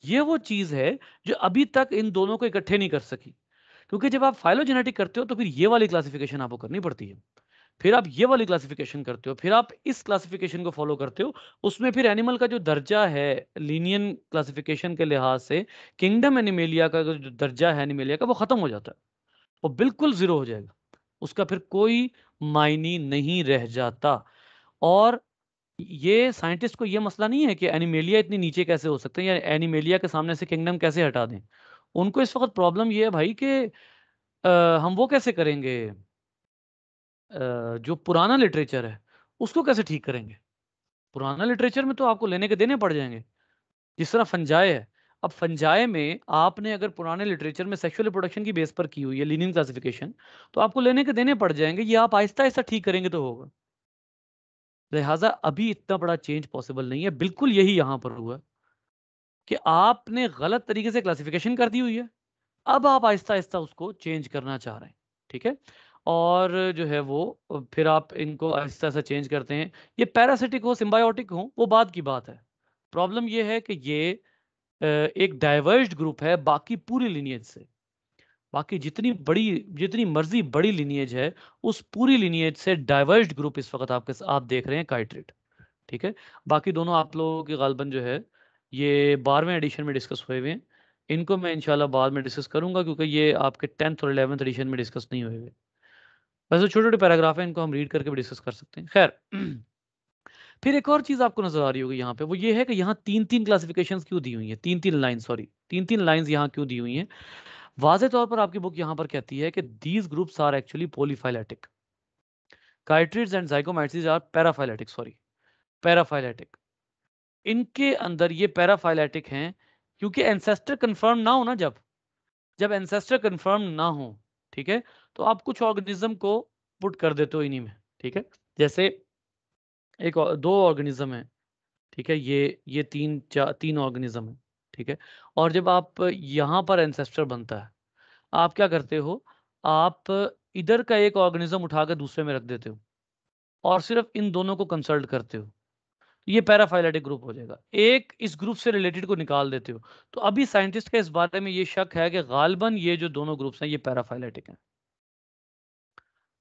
ये वो चीज है जो अभी तक इन दोनों को इकट्ठे नहीं कर सकी क्योंकि जब आप फाइलोजेनेटिक करते हो तो फिर ये वाली क्लासिफिकेशन आपको करनी पड़ती है फिर आप ये वाली क्लासिफिकेशन करते हो फिर आप इस क्लासिफिकेशन को फॉलो करते हो उसमें फिर एनिमल का जो दर्जा है लीनियन क्लासिफिकेशन के लिहाज से किंगडम एनिमेलिया का जो दर्जा है एनिमेलिया का वो खत्म हो जाता है वो बिल्कुल जीरो हो जाएगा उसका फिर कोई मायनी नहीं रह जाता और ये साइंटिस्ट को ये मसला नहीं है कि एनिमेलिया इतनी नीचे कैसे हो सकते हैं या एनिमेलिया के सामने से किंगडम कैसे हटा दें उनको इस वक्त प्रॉब्लम ये है भाई कि हम वो कैसे करेंगे आ, जो पुराना लिटरेचर है उसको कैसे ठीक करेंगे पुराना लिटरेचर में तो आपको लेने के देने पड़ जाएंगे जिस तरह फंजाए है अब फंजाए में आपने अगर पुराने लिटरेचर में सेक्सुअल प्रोडक्शन की बेस पर की हुई है लीनिंग क्लासिफिकेशन तो आपको लेने के देने पड़ जाएंगे ये आप आहिस्ता आहिस्ता ठीक करेंगे तो होगा लिहाजा अभी इतना बड़ा चेंज पॉसिबल नहीं है बिल्कुल यही यहाँ पर हुआ कि आपने गलत तरीके से क्लासिफिकेशन कर दी हुई है अब आप आहिस्ता आहिस्ता उसको चेंज करना चाह रहे हैं ठीक है और जो है वो फिर आप इनको आहिस्ता आहिस्ता चेंज करते हैं ये पैरासिटिक हो सिम्बायोटिक हो वो बाद की बात है प्रॉब्लम ये है कि ये एक डाइवर्ज ग्रुप है बाकी पूरी लिनियज से बाकी जितनी बड़ी जितनी मर्जी बड़ी लिनियज है उस पूरी लिनियज से डाइवर्ज ग्रुप इस वक्त आपके आप देख रहे हैं काइट्रेट ठीक है बाकी दोनों आप लोगों की गालबन जो है ये बारहवें एडिशन में डिस्कस हुए हुए हैं इनको मैं इंशाल्लाह बाद में डिस्कस करूंगा क्योंकि ये आपके टेंथ और इलेवंथ एडिशन में डिस्कस नहीं हुए हुए वैसे छोटे छोटे पैराग्राफ हैं इनको हम रीड करके भी डिस्कस कर सकते हैं खैर फिर एक और चीज़ आपको नजर आ रही होगी यहाँ पे वो ये है कि यहाँ तीन तीन क्लासिफिकेशन क्यों दी हुई हैं तीन तीन लाइन सॉरी तीन तीन लाइन्स यहाँ क्यों दी हुई हैं वाज तौर पर आपकी बुक यहाँ पर कहती है कि these groups are actually polyphyletic chytrids and zygomycetes are paraphyletic sorry paraphyletic इनके अंदर ये पैराफाइलेटिक हैं क्योंकि एंसेस्टर कंफर्म ना हो ना जब जब एंसेस्टर कंफर्म ना हो ठीक है तो आप कुछ ऑर्गेनिज्म को पुट कर देते हो इन्हीं में ठीक है जैसे एक दो ऑर्गेनिज्म है ठीक है ये ये तीन चार तीन ऑर्गेनिज्म है ठीक है और जब आप यहाँ पर एंसेस्टर बनता है आप क्या करते हो आप इधर का एक ऑर्गेनिज्म उठाकर दूसरे में रख देते हो और सिर्फ इन दोनों को कंसल्ट करते हो ये पैराफाइलेटिक ग्रुप हो जाएगा एक इस ग्रुप से रिलेटेड को निकाल देते हो तो अभी साइंटिस्ट का इस बारे में ये शक है कि गालबन ये जो दोनों ग्रुप्स हैं ये पैराफाइलेटिक हैं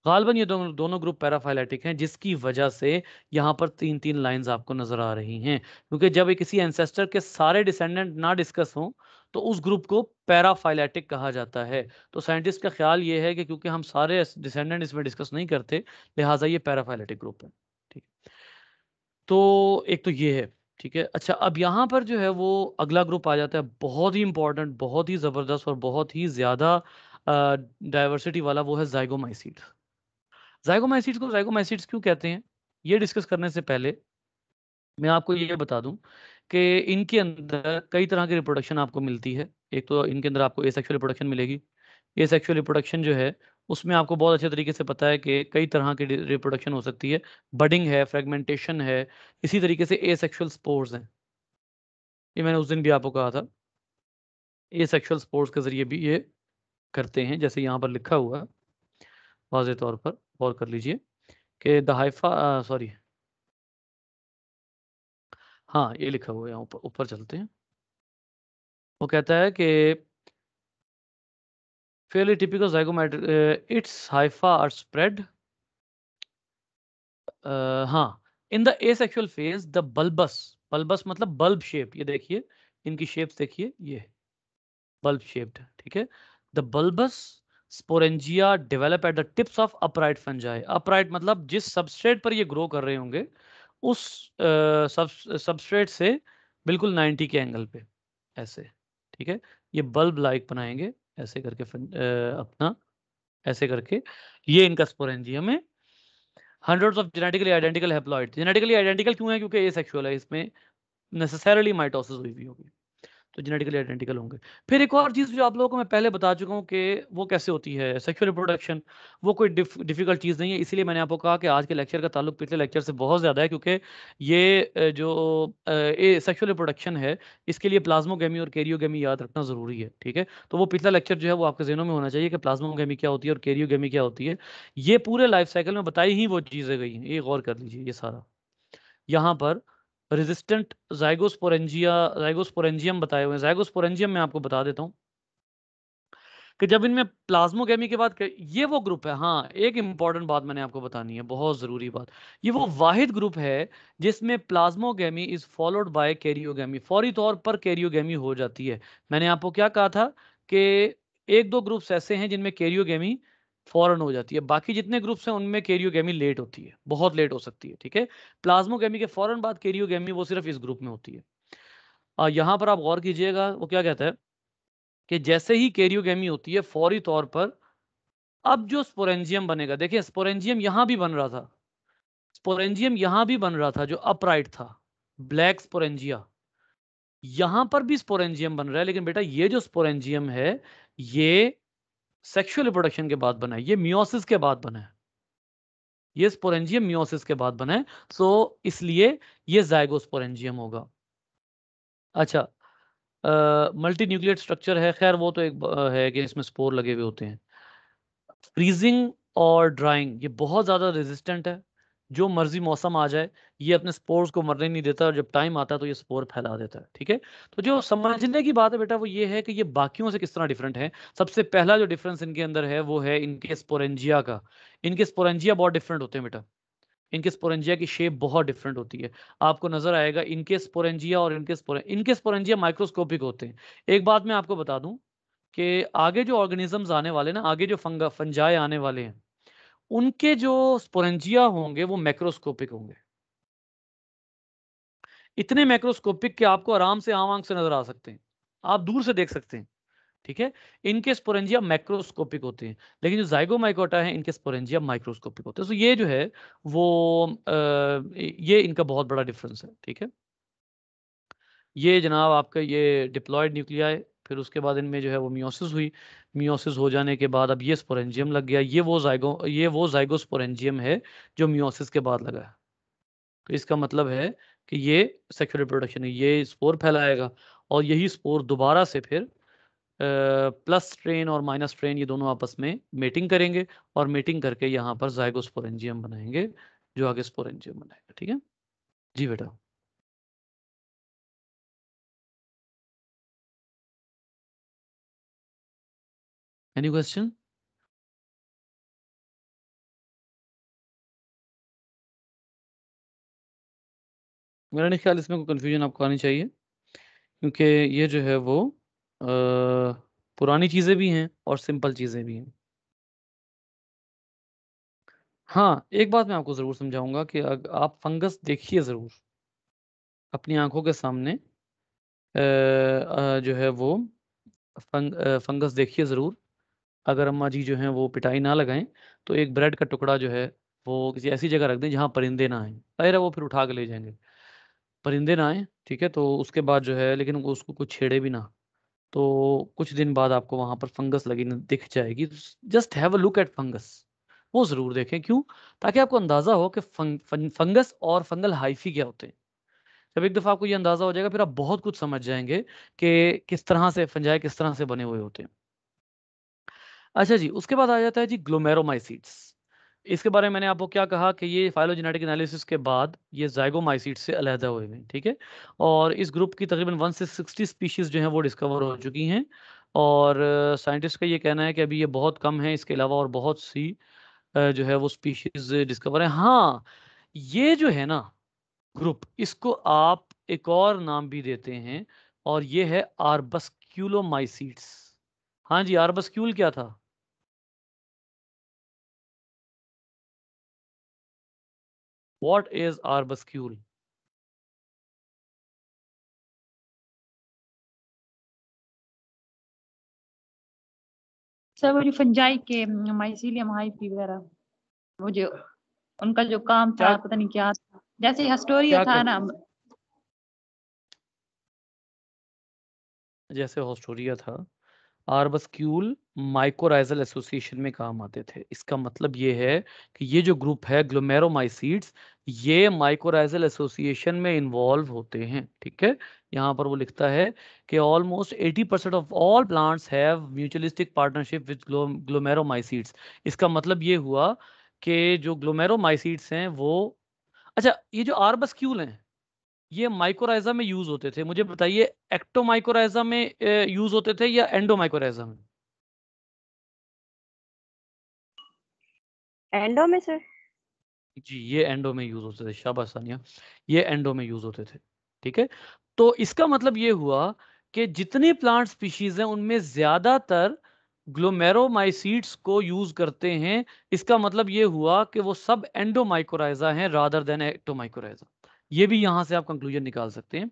गालबन ये दोनों दोनों ग्रुप पैराफाइलेटिक हैं जिसकी वजह से यहाँ पर तीन तीन लाइंस आपको नजर आ रही हैं क्योंकि जब किसी एंसेस्टर के सारे डिसेंडेंट ना डिस्कस हों तो उस ग्रुप को पैराफाइलेटिक कहा जाता है तो साइंटिस्ट का ख्याल ये है कि क्योंकि हम सारे डिसेंडेंट इसमें डिस्कस नहीं करते लिहाजा ये पैराफाइलेटिक ग्रुप है तो एक तो ये है ठीक है अच्छा अब यहाँ पर जो है वो अगला ग्रुप आ जाता है बहुत ही इंपॉर्टेंट बहुत ही ज़बरदस्त और बहुत ही ज़्यादा डाइवर्सिटी वाला वो है जाइगोमाइसिड जाइगोमाइसिड्स को जाइगोमाइसिड्स क्यों कहते हैं ये डिस्कस करने से पहले मैं आपको ये बता दूं कि इनके अंदर कई तरह की रिप्रोडक्शन आपको मिलती है एक तो इनके अंदर आपको ए सेक्शुअल रिप्रोडक्शन मिलेगी ए सेक्शुअल रिप्रोडक्शन जो है उसमें आपको बहुत अच्छे तरीके से पता है कि कई तरह की रिप्रोडक्शन हो सकती है बडिंग है फ्रेगमेंटेशन है इसी तरीके से ए सेक्शुअल स्पोर्ट्स हैं ये मैंने उस दिन भी आपको कहा था ए सेक्शुअल स्पोर्ट्स के ज़रिए भी ये करते हैं जैसे यहाँ पर लिखा हुआ वाज तौर पर गौर कर लीजिए कि द हाइफा सॉरी हाँ ये लिखा हुआ है यहाँ ऊपर ऊपर चलते हैं वो कहता है कि fairly typical zygomatic. Uh, its hypha are spread. Uh, हाँ in the asexual phase the bulbous bulbous मतलब बल्ब शेप ये देखिए इनकी शेप्स देखिए ये बल्ब शेप्ड ठीक है the bulbous sporangia develop at the tips of upright fungi upright मतलब जिस सबस्ट्रेट पर ये ग्रो कर रहे होंगे उस सबस्ट्रेट uh, से बिल्कुल 90 के एंगल पे ऐसे ठीक है ये बल्ब लाइक बनाएंगे ऐसे करके अपना ऐसे करके ये इनका स्पोरेंजियम है hundreds of genetically identical haploid genetically identical क्यों है क्योंकि ये सेक्शुअल है इसमें नेसेसरली माइटोसिस हुई हुई होगी तो जेनेटिकली आइडेंटिकल होंगे फिर एक और चीज़ जो आप लोगों को मैं पहले बता चुका हूँ कि वो कैसे होती है सेक्सुअल रिप्रोडक्शन वो कोई डिफिकल्ट चीज़ नहीं है इसीलिए मैंने आपको कहा कि आज के लेक्चर का ताल्लुक पिछले लेक्चर से बहुत ज़्यादा है क्योंकि ये जो सेक्सुअल रिप्रोडक्शन है इसके लिए प्लाज्मोगेमी और कैरियोगेमी याद रखना ज़रूरी है ठीक है तो वो पिछला लेक्चर जो है वो आपके जहनों में होना चाहिए कि प्लाज्मोगेमी क्या होती है और कैरियोगेमी क्या होती है ये पूरे लाइफ साइकिल में बताई ही वो चीज़ें गई हैं ये गौर कर लीजिए ये सारा यहाँ पर रेजिस्टेंट जाइगोस्पोरेंजिया जाइगोस्पोरेंजियम बताए हुए हैं जाइगोस्पोरेंजियम मैं आपको बता देता हूं कि जब इनमें प्लाज्मोकेमी के बाद ये वो ग्रुप है हाँ एक इंपॉर्टेंट बात मैंने आपको बतानी है बहुत ज़रूरी बात ये वो वाहिद ग्रुप है जिसमें plasmogamy is followed by karyogamy फौरी तौर पर कैरियोगेमी हो जाती है मैंने आपको क्या कहा था कि एक दो ग्रुप्स ऐसे हैं जिनमें कैरियोगेमी फॉरन हो जाती है बाकी जितने ग्रुप्स हैं उनमें केरियोगेमी लेट होती है बहुत लेट हो सकती है ठीक है प्लाज्मोगेमी के फॉरन बाद केरियोगेमी वो सिर्फ इस ग्रुप में होती है आ, यहाँ पर आप गौर कीजिएगा वो क्या कहता है कि जैसे ही केरियोगेमी होती है फौरी तौर पर अब जो स्पोरेंजियम बनेगा देखिए स्पोरेंजियम यहाँ भी बन रहा था स्पोरेंजियम यहाँ भी बन रहा था जो अपराइट था ब्लैक स्पोरेंजिया यहां पर भी स्पोरेंजियम बन रहा है लेकिन बेटा ये जो स्पोरेंजियम है ये सेक्सुअल रिप्रोडक्शन के बाद बना है ये म्योसिस के बाद बना है ये स्पोरेंजियम म्योसिस के बाद बना है सो इसलिए ये जायगोस्पोरेंजियम होगा अच्छा मल्टी न्यूक्लियर स्ट्रक्चर है खैर वो तो एक है कि इसमें स्पोर लगे हुए होते हैं फ्रीजिंग और ड्राइंग ये बहुत ज़्यादा रेजिस्टेंट है जो मर्जी मौसम आ जाए ये अपने स्पोर्स को मरने नहीं देता और जब टाइम आता है तो ये स्पोर फैला देता है ठीक है तो जो समझने की बात है बेटा वो ये है कि ये बाकियों से किस तरह डिफरेंट है सबसे पहला जो डिफरेंस इनके अंदर है वो है इनके स्पोरेंजिया का इनके स्पोरेंजिया बहुत डिफरेंट होते हैं बेटा इनके स्पोरेंजिया की शेप बहुत डिफरेंट होती है आपको नजर आएगा इनके स्पोरेंजिया और इनके स्पोरें इनके स्पोरेंजिया माइक्रोस्कोपिक होते हैं एक बात मैं आपको बता दूं कि आगे जो ऑर्गेनिजम्स आने वाले ना आगे जो फंगा फंजाए आने वाले हैं उनके जो स्पोरेंजिया होंगे वो मैक्रोस्कोपिक होंगे इतने मैक्रोस्कोपिक कि आपको आराम से आम आंख से नजर आ सकते हैं आप दूर से देख सकते हैं ठीक है इनके स्पोरेंजिया मैक्रोस्कोपिक होते हैं लेकिन जो जाइगोमाइकोटा है इनके स्पोरेंजिया माइक्रोस्कोपिक होते हैं तो ये जो है वो आ, ये इनका बहुत बड़ा डिफरेंस है ठीक है ये जनाब आपका ये डिप्लॉयड न्यूक्लिया है फिर उसके बाद इनमें जो है वो मियोसिस हुई मियोसिस हो जाने के बाद अब ये स्पोरेंजियम लग गया ये वो जाइगो ये वो स्पोरेंजियम है जो मियोसिस के बाद लगा है तो इसका मतलब है कि ये सेक्सुअल रिप्रोडक्शन है ये स्पोर फैलाएगा और यही स्पोर दोबारा से फिर आ, प्लस स्ट्रेन और माइनस स्ट्रेन ये दोनों आपस में मेटिंग करेंगे और मेटिंग करके यहाँ पर जायगोस्पोरेंजियम बनाएंगे जो आगे स्पोरेंजियम बनाएगा ठीक है जी बेटा Any question? मेरा नहीं ख्याल इसमें कोई कन्फ्यूजन आपको आनी चाहिए क्योंकि ये जो है वो आ, पुरानी चीज़ें भी हैं और सिंपल चीज़ें भी हैं हाँ एक बात मैं आपको ज़रूर समझाऊंगा कि आप फंगस देखिए ज़रूर अपनी आंखों के सामने आ, आ, जो है वो फंग, आ, फंगस देखिए ज़रूर अगर अम्मा जी जो हैं वो पिटाई ना लगाएं तो एक ब्रेड का टुकड़ा जो है वो किसी ऐसी जगह रख दें जहाँ परिंदे ना आए ज़ाहिर है वो फिर उठा के ले जाएंगे परिंदे ना आए ठीक है तो उसके बाद जो है लेकिन उसको कुछ छेड़े भी ना तो कुछ दिन बाद आपको वहाँ पर फंगस लगी दिख जाएगी just have a look at fungus वो ज़रूर देखें क्यों ताकि आपको अंदाज़ा हो कि फंग, फंग, फंगस और फंगल हाइफी क्या होते हैं जब एक दफ़ा आपको ये अंदाज़ा हो जाएगा फिर आप बहुत कुछ समझ जाएंगे कि किस तरह से फंजाए किस तरह से बने हुए होते हैं अच्छा जी उसके बाद आ जाता है जी ग्लोमेरोमाइसिट्स इसके बारे में मैंने आपको क्या कहा कि ये फाइलोजेनेटिक एनालिसिस के बाद ये जाइगोमाइसीट से अलहदा हुए हैं ठीक है और इस ग्रुप की तकरीबन वन से सिक्सटी स्पीशीज़ जो हैं वो डिस्कवर हो चुकी हैं और साइंटिस्ट uh, का ये कहना है कि अभी ये बहुत कम है इसके अलावा और बहुत सी uh, जो है वो स्पीशीज़ डिस्कवर है हाँ ये जो है ना ग्रुप इसको आप एक और नाम भी देते हैं और ये है आर्बस्क्यूलोमाइसीट्स हाँ जी आरबस्क्यूल क्या था? What is आरबस्क्यूल? सर वो जो फंजाई के माइसिलियम हाइपी वगैरह वो जो उनका जो काम था क्या? पता नहीं क्या था जैसे हस्टोरिया था ना जैसे हॉस्टोरिया था आर्बस्क्यूल माइकोराइजल एसोसिएशन में काम आते थे इसका मतलब ये है कि ये जो ग्रुप है ग्लोमेरोमाइसीड्स ये माइकोराइजल एसोसिएशन में इन्वॉल्व होते हैं ठीक है यहाँ पर वो लिखता है कि almost 80 percent of all plants have mutualistic partnership with glomeromycetes इसका मतलब ये हुआ कि जो ग्लोमेरोमाइसीड्स हैं वो अच्छा ये जो आर्बस्क्यूल हैं ये माइकोराइजा में यूज होते थे मुझे बताइए एक्टोमाइकोराइजा में यूज होते थे या एंडोमाइकोराइजा में एंडो में सर जी ये एंडो में यूज होते थे शाबाश सानिया ये एंडो में यूज होते थे ठीक है तो इसका मतलब ये हुआ कि जितनी प्लांट स्पीशीज हैं उनमें ज्यादातर ग्लोमेरोमाइसीड्स को यूज करते हैं इसका मतलब ये हुआ कि वो सब एंडोमाइकोराइजा हैं रादर देन एक्टोमाइकोराइजा ये भी यहां से आप कंक्लूजन निकाल सकते हैं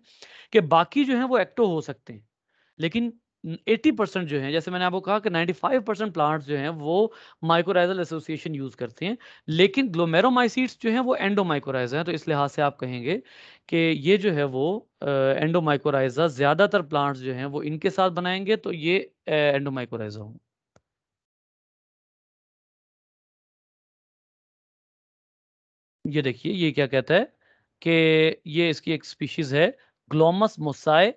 कि बाकी जो है वो एक्टो हो सकते हैं लेकिन 80 परसेंट जो है जैसे मैंने आपको कहा कि 95 परसेंट प्लांट जो हैं वो माइक्रोराइजल एसोसिएशन यूज करते हैं लेकिन ग्लोमेरोमाइसिट्स जो हैं वो एंडोमाइक्रोराइजा हैं तो इस लिहाज से आप कहेंगे कि ये जो है वो एंडोमाइक्रोराइजा ज्यादातर प्लांट्स जो हैं वो इनके साथ बनाएंगे तो ये एंडोमाइक्रोराइजा होंगे ये देखिए ये क्या कहता है कि ये इसकी एक स्पीशीज है Glomus mosseae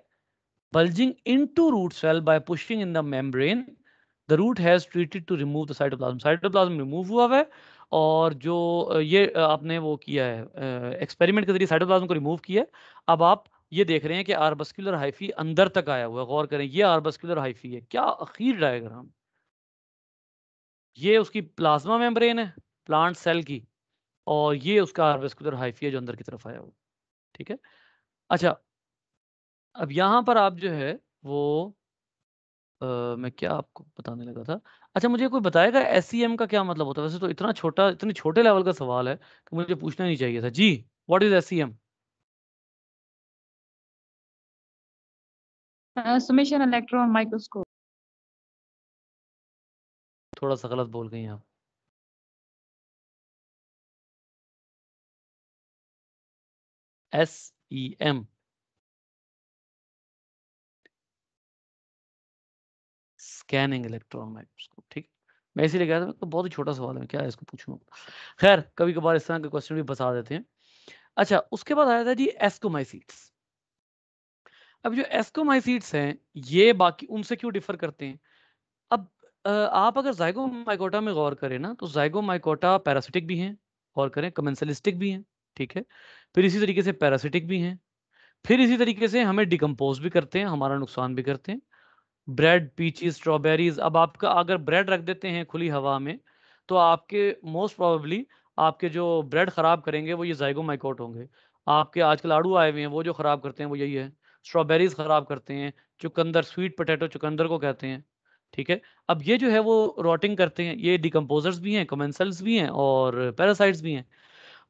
into root cell by pushing in the membrane the root has treated to remove the cytoplasm cytoplasm remove हुआ है और जो ये आपने वो किया है एक्सपेरिमेंट के जरिए साइटोप्लाज्म को रिमूव किया है अब आप ये देख रहे हैं कि आरबस्कुलर हाइफी अंदर तक आया हुआ है गौर करें ये आरबस्कुलर हाइफी है क्या अखीर डायग्राम ये उसकी प्लाज्मा मेम्ब्रेन है प्लांट सेल की और ये उसका आर्वेस्कुलर हाइफी है जो अंदर की तरफ आया हुआ ठीक है अच्छा अब यहाँ पर आप जो है वो आ, मैं क्या आपको बताने लगा था अच्छा मुझे कोई बताएगा एस e का क्या मतलब होता है वैसे तो इतना छोटा इतने छोटे लेवल का सवाल है कि मुझे पूछना नहीं चाहिए था जी what is S C summation electron microscope थोड़ा सा गलत बोल गई आप SEM स्कैनिंग इलेक्ट्रॉन माइक्रोस्कोप ठीक मैं इसीलिए कह रहा था तो बहुत ही छोटा सवाल है क्या इसको पूछूँ खैर कभी कभार इस तरह के क्वेश्चन भी बता देते हैं अच्छा उसके बाद आया था जी एस्कोमाइसीट्स अब जो एस्कोमाइसीट्स हैं ये बाकी उनसे क्यों डिफर करते हैं अब आप अगर जायगो माइकोटा में गौर करें ना तो जायगो माइकोटा पैरासिटिक भी हैं गौर करें कमेंसलिस्टिक भी हैं ठीक है फिर इसी तरीके से पैरासिटिक भी हैं फिर इसी तरीके से हमें डिकम्पोज भी करते हैं हमारा नुकसान भी करते हैं ब्रेड पीचीज स्ट्रॉबेरीज अब आपका अगर ब्रेड रख देते हैं खुली हवा में तो आपके मोस्ट प्रॉबली आपके जो ब्रेड ख़राब करेंगे वो ये जायगो माइकोट होंगे आपके आजकल आड़ू आए हुए हैं वो जो ख़राब करते हैं वो यही है स्ट्रॉबेरीज ख़राब करते हैं चुकंदर स्वीट पोटैटो चुकंदर को कहते हैं ठीक है अब ये जो है वो रोटिंग करते हैं ये डिकम्पोजर्स भी हैं कमेंसल्स भी हैं और पैरासाइट्स भी हैं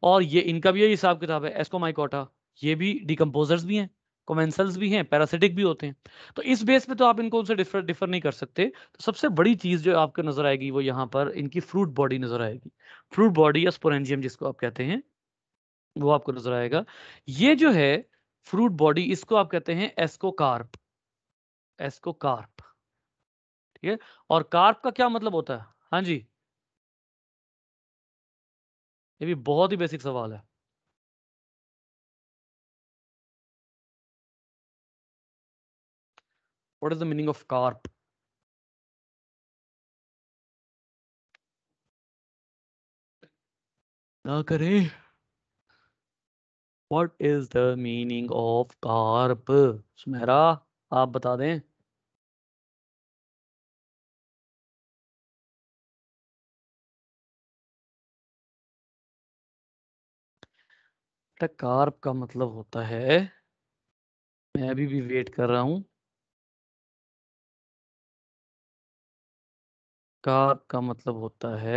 और ये इनका भी यही हिसाब किताब है एस्कोमाइकोटा ये भी डिकम्पोजर्स भी हैं कोमेंसल्स भी हैं पैरासिटिक भी होते हैं तो इस बेस पे तो आप इनको उनसे डिफर डिफर नहीं कर सकते तो सबसे बड़ी चीज़ जो आपको नज़र आएगी वो यहाँ पर इनकी फ्रूट बॉडी नज़र आएगी फ्रूट बॉडी या स्पोरेंजियम जिसको आप कहते हैं वो आपको नज़र आएगा ये जो है फ्रूट बॉडी इसको आप कहते हैं एस्कोकार्प एस्कोकार्प ठीक है और कार्प का क्या मतलब होता है हाँ जी ये भी बहुत ही बेसिक सवाल है what is the meaning of carp ना करें what is the meaning of carp सुनहरा आप बता दें बेटा कार्प का मतलब होता है मैं अभी भी वेट कर रहा हूं कार्प का मतलब होता है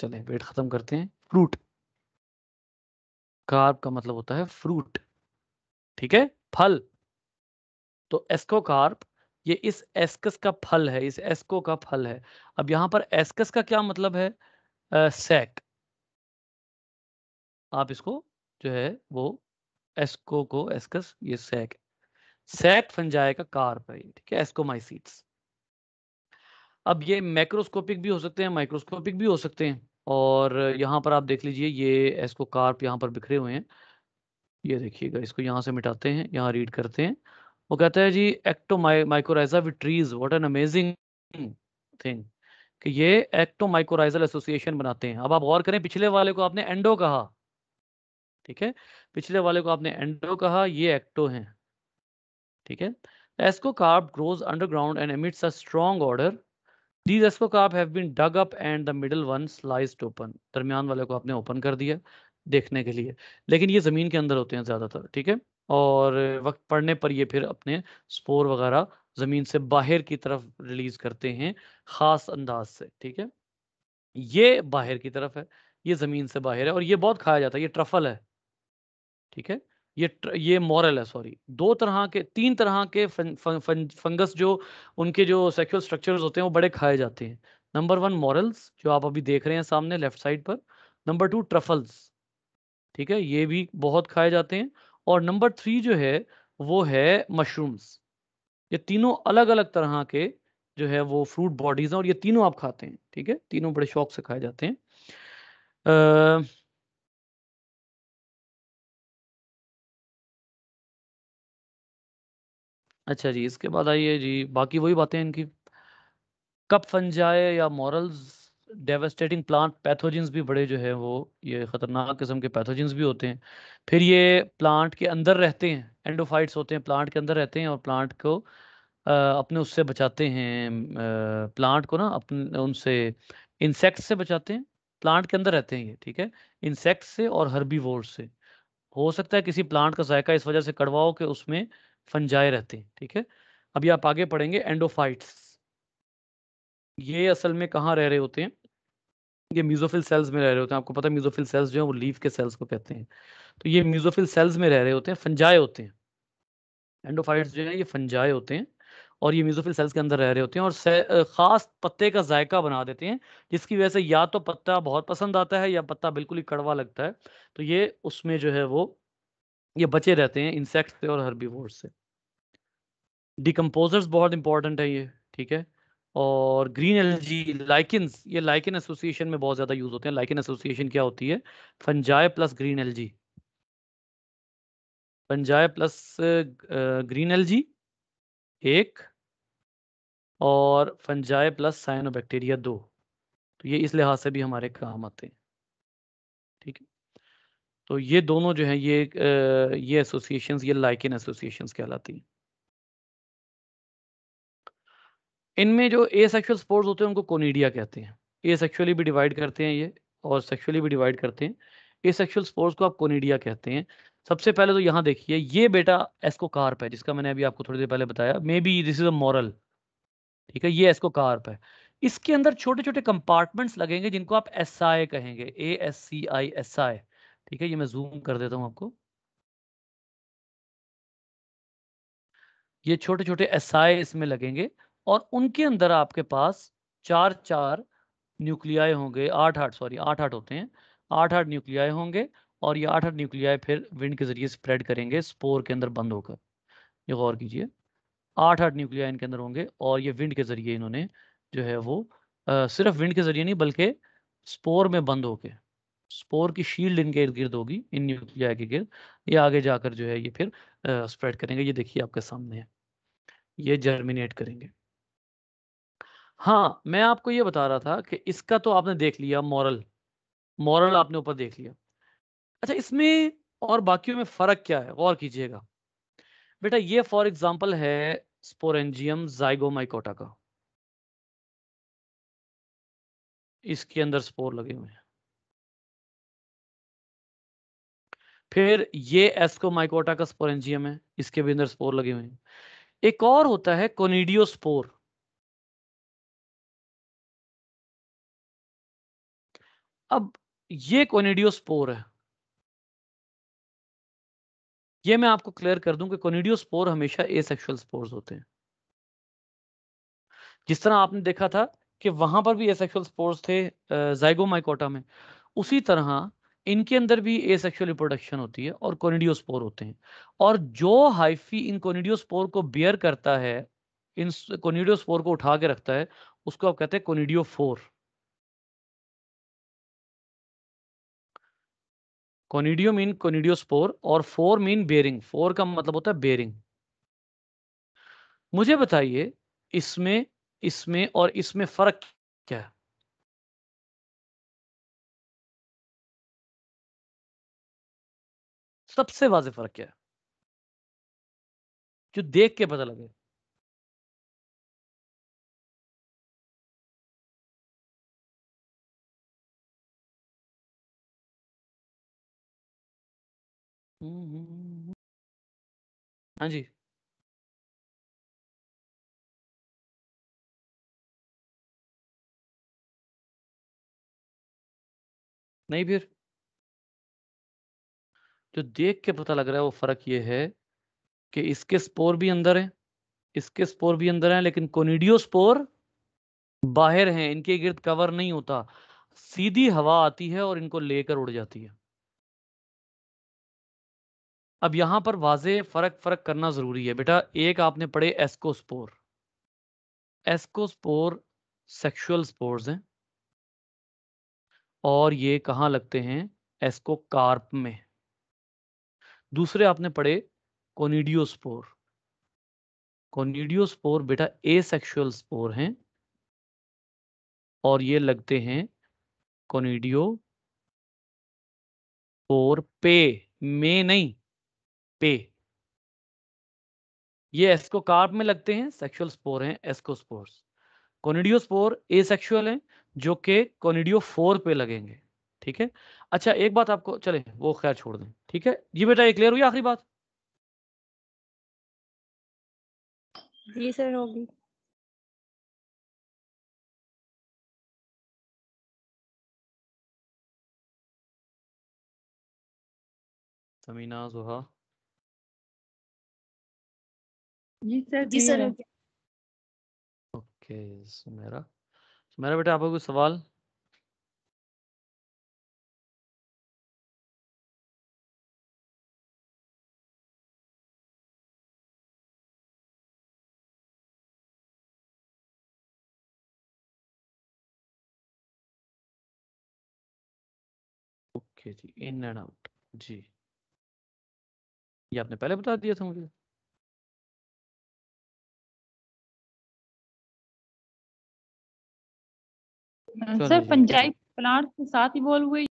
चले वेट खत्म करते हैं फ्रूट कार्प का मतलब होता है फ्रूट ठीक है फल तो एस्को कार्प ये इस एस्कस का फल है इस एस्को का फल है अब यहां पर एस्कस का क्या मतलब है आ, सैक आप इसको जो है वो एस्को को एस्कस ये सैक सैक फंजाई का कार्प है ठीक है एस्कोमाइसीट्स अब ये मैक्रोस्कोपिक भी हो सकते हैं माइक्रोस्कोपिक भी हो सकते हैं और यहाँ पर आप देख लीजिए ये एस्को कार्प यहाँ पर बिखरे हुए हैं ये देखिएगा इसको यहाँ से मिटाते हैं यहाँ रीड करते हैं वो कहता है जी ectomycorrhiza with trees what an amazing thing कि ये एक्टो माइक्रोराइजल एसोसिएशन बनाते हैं अब आप गौर करें पिछले वाले को आपने एंडो कहा ठीक है पिछले वाले को आपने एंडो कहा ये एक्टो है ठीक है grows underground and emits a strong odour these asco ascocarp have been dug up and the middle one sliced open दरमियान वाले को आपने ओपन कर दिया देखने के लिए लेकिन ये ज़मीन के अंदर होते हैं ज़्यादातर ठीक है और वक्त पड़ने पर ये फिर अपने स्पोर वगैरह ज़मीन से बाहर की तरफ रिलीज़ करते हैं ख़ास अंदाज से ठीक है ये बाहर की तरफ है ये ज़मीन से बाहर है और ये बहुत खाया जाता है ये ट्रफल है ठीक है ये ये मॉरल है सॉरी दो तरह के तीन तरह के फं, फं, फं, फंगस जो उनके जो सेक्सुअल स्ट्रक्चर्स होते हैं वो बड़े खाए जाते हैं नंबर वन मॉरल्स जो आप अभी देख रहे हैं सामने लेफ्ट साइड पर नंबर टू ट्रफल्स ठीक है ये भी बहुत खाए जाते हैं और नंबर थ्री जो है वो है मशरूम्स ये तीनों अलग अलग तरह के जो है वो फ्रूट बॉडीज हैं और ये तीनों आप खाते हैं ठीक है तीनों बड़े शौक से खाए जाते हैं आ, अच्छा जी, इसके बाद आइए जी बाकी वही बातें इनकी। कब फंजाए या मॉरल्स डेवेस्टेटिंग प्लांट पैथोजेंस भी बड़े जो है वो ये खतरनाक किस्म के पैथोजेंस भी होते हैं। फिर ये प्लांट के अंदर रहते हैं, एंडोफाइट्स होते हैं प्लांट के अंदर रहते हैं और प्लांट को अपने उससे बचाते हैं प्लांट को ना अपने उनसे इंसेक्ट से बचाते हैं, प्लांट के अंदर रहते हैं ये, ठीक है? इंसेक्ट से और हर्बी से। हो सकता है किसी प्लांट का जायका इस वजह से कड़वाओ कि उसमें फंजाए रहते हैं ठीक है अभी आप आगे पढ़ेंगे एंडोफाइट्स ये असल में कहाँ रह रहे होते हैं ये म्यूजोफिल सेल्स में रह रहे होते हैं आपको पता है म्यूजोफिल सेल्स जो है वो लीफ के सेल्स को कहते हैं तो ये म्यूजोफिल सेल्स में रह रहे होते हैं फंजाए होते हैं एंडोफाइट्स जो है ये फंजाए होते हैं और ये म्यूजोफिल सेल्स के अंदर रह रहे होते हैं और ख़ास पत्ते का जायका बना देते हैं जिसकी वजह से या तो पत्ता बहुत पसंद आता है या पत्ता बिल्कुल ही कड़वा लगता है तो ये उसमें जो है वो ये बचे रहते हैं इंसेक्ट से और हर्बीवोर से डिकम्पोजर्स बहुत इंपॉर्टेंट है ये ठीक है और ग्रीन एलर्जी लाइकिनस ये लाइकिन एसोसिएशन में बहुत ज़्यादा यूज़ होते हैं लाइकिन एसोसिएशन क्या होती है fungi plus green algae fungi plus green algae एक और फंजाय प्लस साइनोबैक्टीरिया दो तो ये इस लिहाज से भी हमारे काम आते हैं तो ये दोनों जो है ये ये एसोसिएशन ये लाइकिन एसोसिएशन कहलाती हैं इनमें जो ए सेक्शुअल स्पोर्ट्स होते हैं उनको कोनीडिया कहते हैं ए सेक्शुअली भी डिवाइड करते हैं ये और सेक्शुअली भी डिवाइड करते हैं ए सेक्शुअल स्पोर्ट्स को आप कोनीडिया कहते हैं सबसे पहले तो यहाँ देखिए ये बेटा एस्को कार्प है जिसका मैंने अभी आपको थोड़ी देर पहले बताया maybe this is a morel ठीक है ये एस्को कार्प है इसके अंदर छोटे छोटे कंपार्टमेंट्स लगेंगे जिनको आप एस SI कहेंगे A S C I S I ठीक है ये मैं जूम कर देता हूं आपको ये छोटे छोटे एसआई इसमें लगेंगे और उनके अंदर आपके पास चार चार न्यूक्लियाई होंगे आठ आठ सॉरी आठ आठ होते हैं आठ आठ न्यूक्लियाई होंगे और ये आठ आठ न्यूक्लियाई फिर विंड के जरिए स्प्रेड करेंगे स्पोर के अंदर बंद होकर ये गौर कीजिए आठ आठ न्यूक्लिया इनके अंदर होंगे और ये विंड के जरिए इन्होंने जो है वो आ, सिर्फ विंड के जरिए नहीं बल्कि स्पोर में बंद होके स्पोर की शील्ड इनके इर्द गिर्द होगी इन न्यूक्लिया के गिर्द ये आगे जाकर जो है ये फिर स्प्रेड करेंगे ये देखिए आपके सामने है ये जर्मिनेट करेंगे हाँ मैं आपको ये बता रहा था कि इसका तो आपने देख लिया मॉरल मॉरल आपने ऊपर देख लिया अच्छा इसमें और बाकियों में फ़र्क क्या है गौर कीजिएगा बेटा ये फॉर एग्जाम्पल है स्पोरेंजियम जाइगोमाइकोटा का इसके अंदर स्पोर लगे हुए हैं फिर ये एस्को माइकोटा का स्पोरेंजियम है इसके भी अंदर स्पोर लगे हुए हैं एक और होता है कोनिडियो स्पोर अब ये कोनिडियो स्पोर है ये मैं आपको क्लियर कर दूं कि कोनिडियो स्पोर हमेशा एसेक्सुअल स्पोर्स होते हैं जिस तरह आपने देखा था कि वहां पर भी एसेक्सुअल स्पोर्स थे जाइगोमाइकोटा में उसी तरह इनके अंदर भी ए सेक्शुअल रिप्रोडक्शन होती है और कोनिडियोस्पोर होते हैं और जो हाइफी इन कोनिडियोस्पोर को बियर करता है इन कोनिडियोस्पोर को उठा के रखता है उसको आप कहते हैं कोनिडियो फोर कोनिडियो मीन कोनिडियोस्पोर और फोर मीन बेरिंग फोर का मतलब होता है बेरिंग मुझे बताइए इसमें इसमें और इसमें फर्क क्या है सबसे वाजे फर्क क्या है जो देख के पता लगे हम्म। हाँ जी नहीं फिर जो देख के पता लग रहा है वो फ़र्क ये है कि इसके स्पोर भी अंदर हैं इसके स्पोर भी अंदर हैं लेकिन कोनिडियो स्पोर बाहर हैं इनके गिर्द कवर नहीं होता सीधी हवा आती है और इनको लेकर उड़ जाती है अब यहां पर वाजे फ़र्क फ़र्क करना ज़रूरी है बेटा एक आपने पढ़े एस्कोस्पोर एस्कोस्पोर सेक्सुअल स्पोर्स हैं और ये कहाँ लगते हैं एस्कोकार्प में दूसरे आपने पढ़े कोनिडियोस्पोर कोनिडियोस्पोर बेटा ए सेक्शुअल स्पोर हैं और ये लगते हैं कोनिडियो स्पोर पे में नहीं पे ये कार्प में लगते हैं सेक्सुअल स्पोर हैं एस्कोस्पोर्स स्पोर ए सेक्शुअल हैं जो कि कोनिडियो फोर पे लगेंगे ठीक है अच्छा एक बात आपको चले वो खैर छोड़ दें ठीक है जी बेटा ये क्लियर हुई आखिरी बात जी सर होगी Samina Zoha ji sir ji sir okay Sumera Sumera बेटा आपका कोई सवाल okay ji in and out ji ये आपने पहले बता दिया था मुझे सर पंचायत प्लांट के साथ इवॉल्व हुए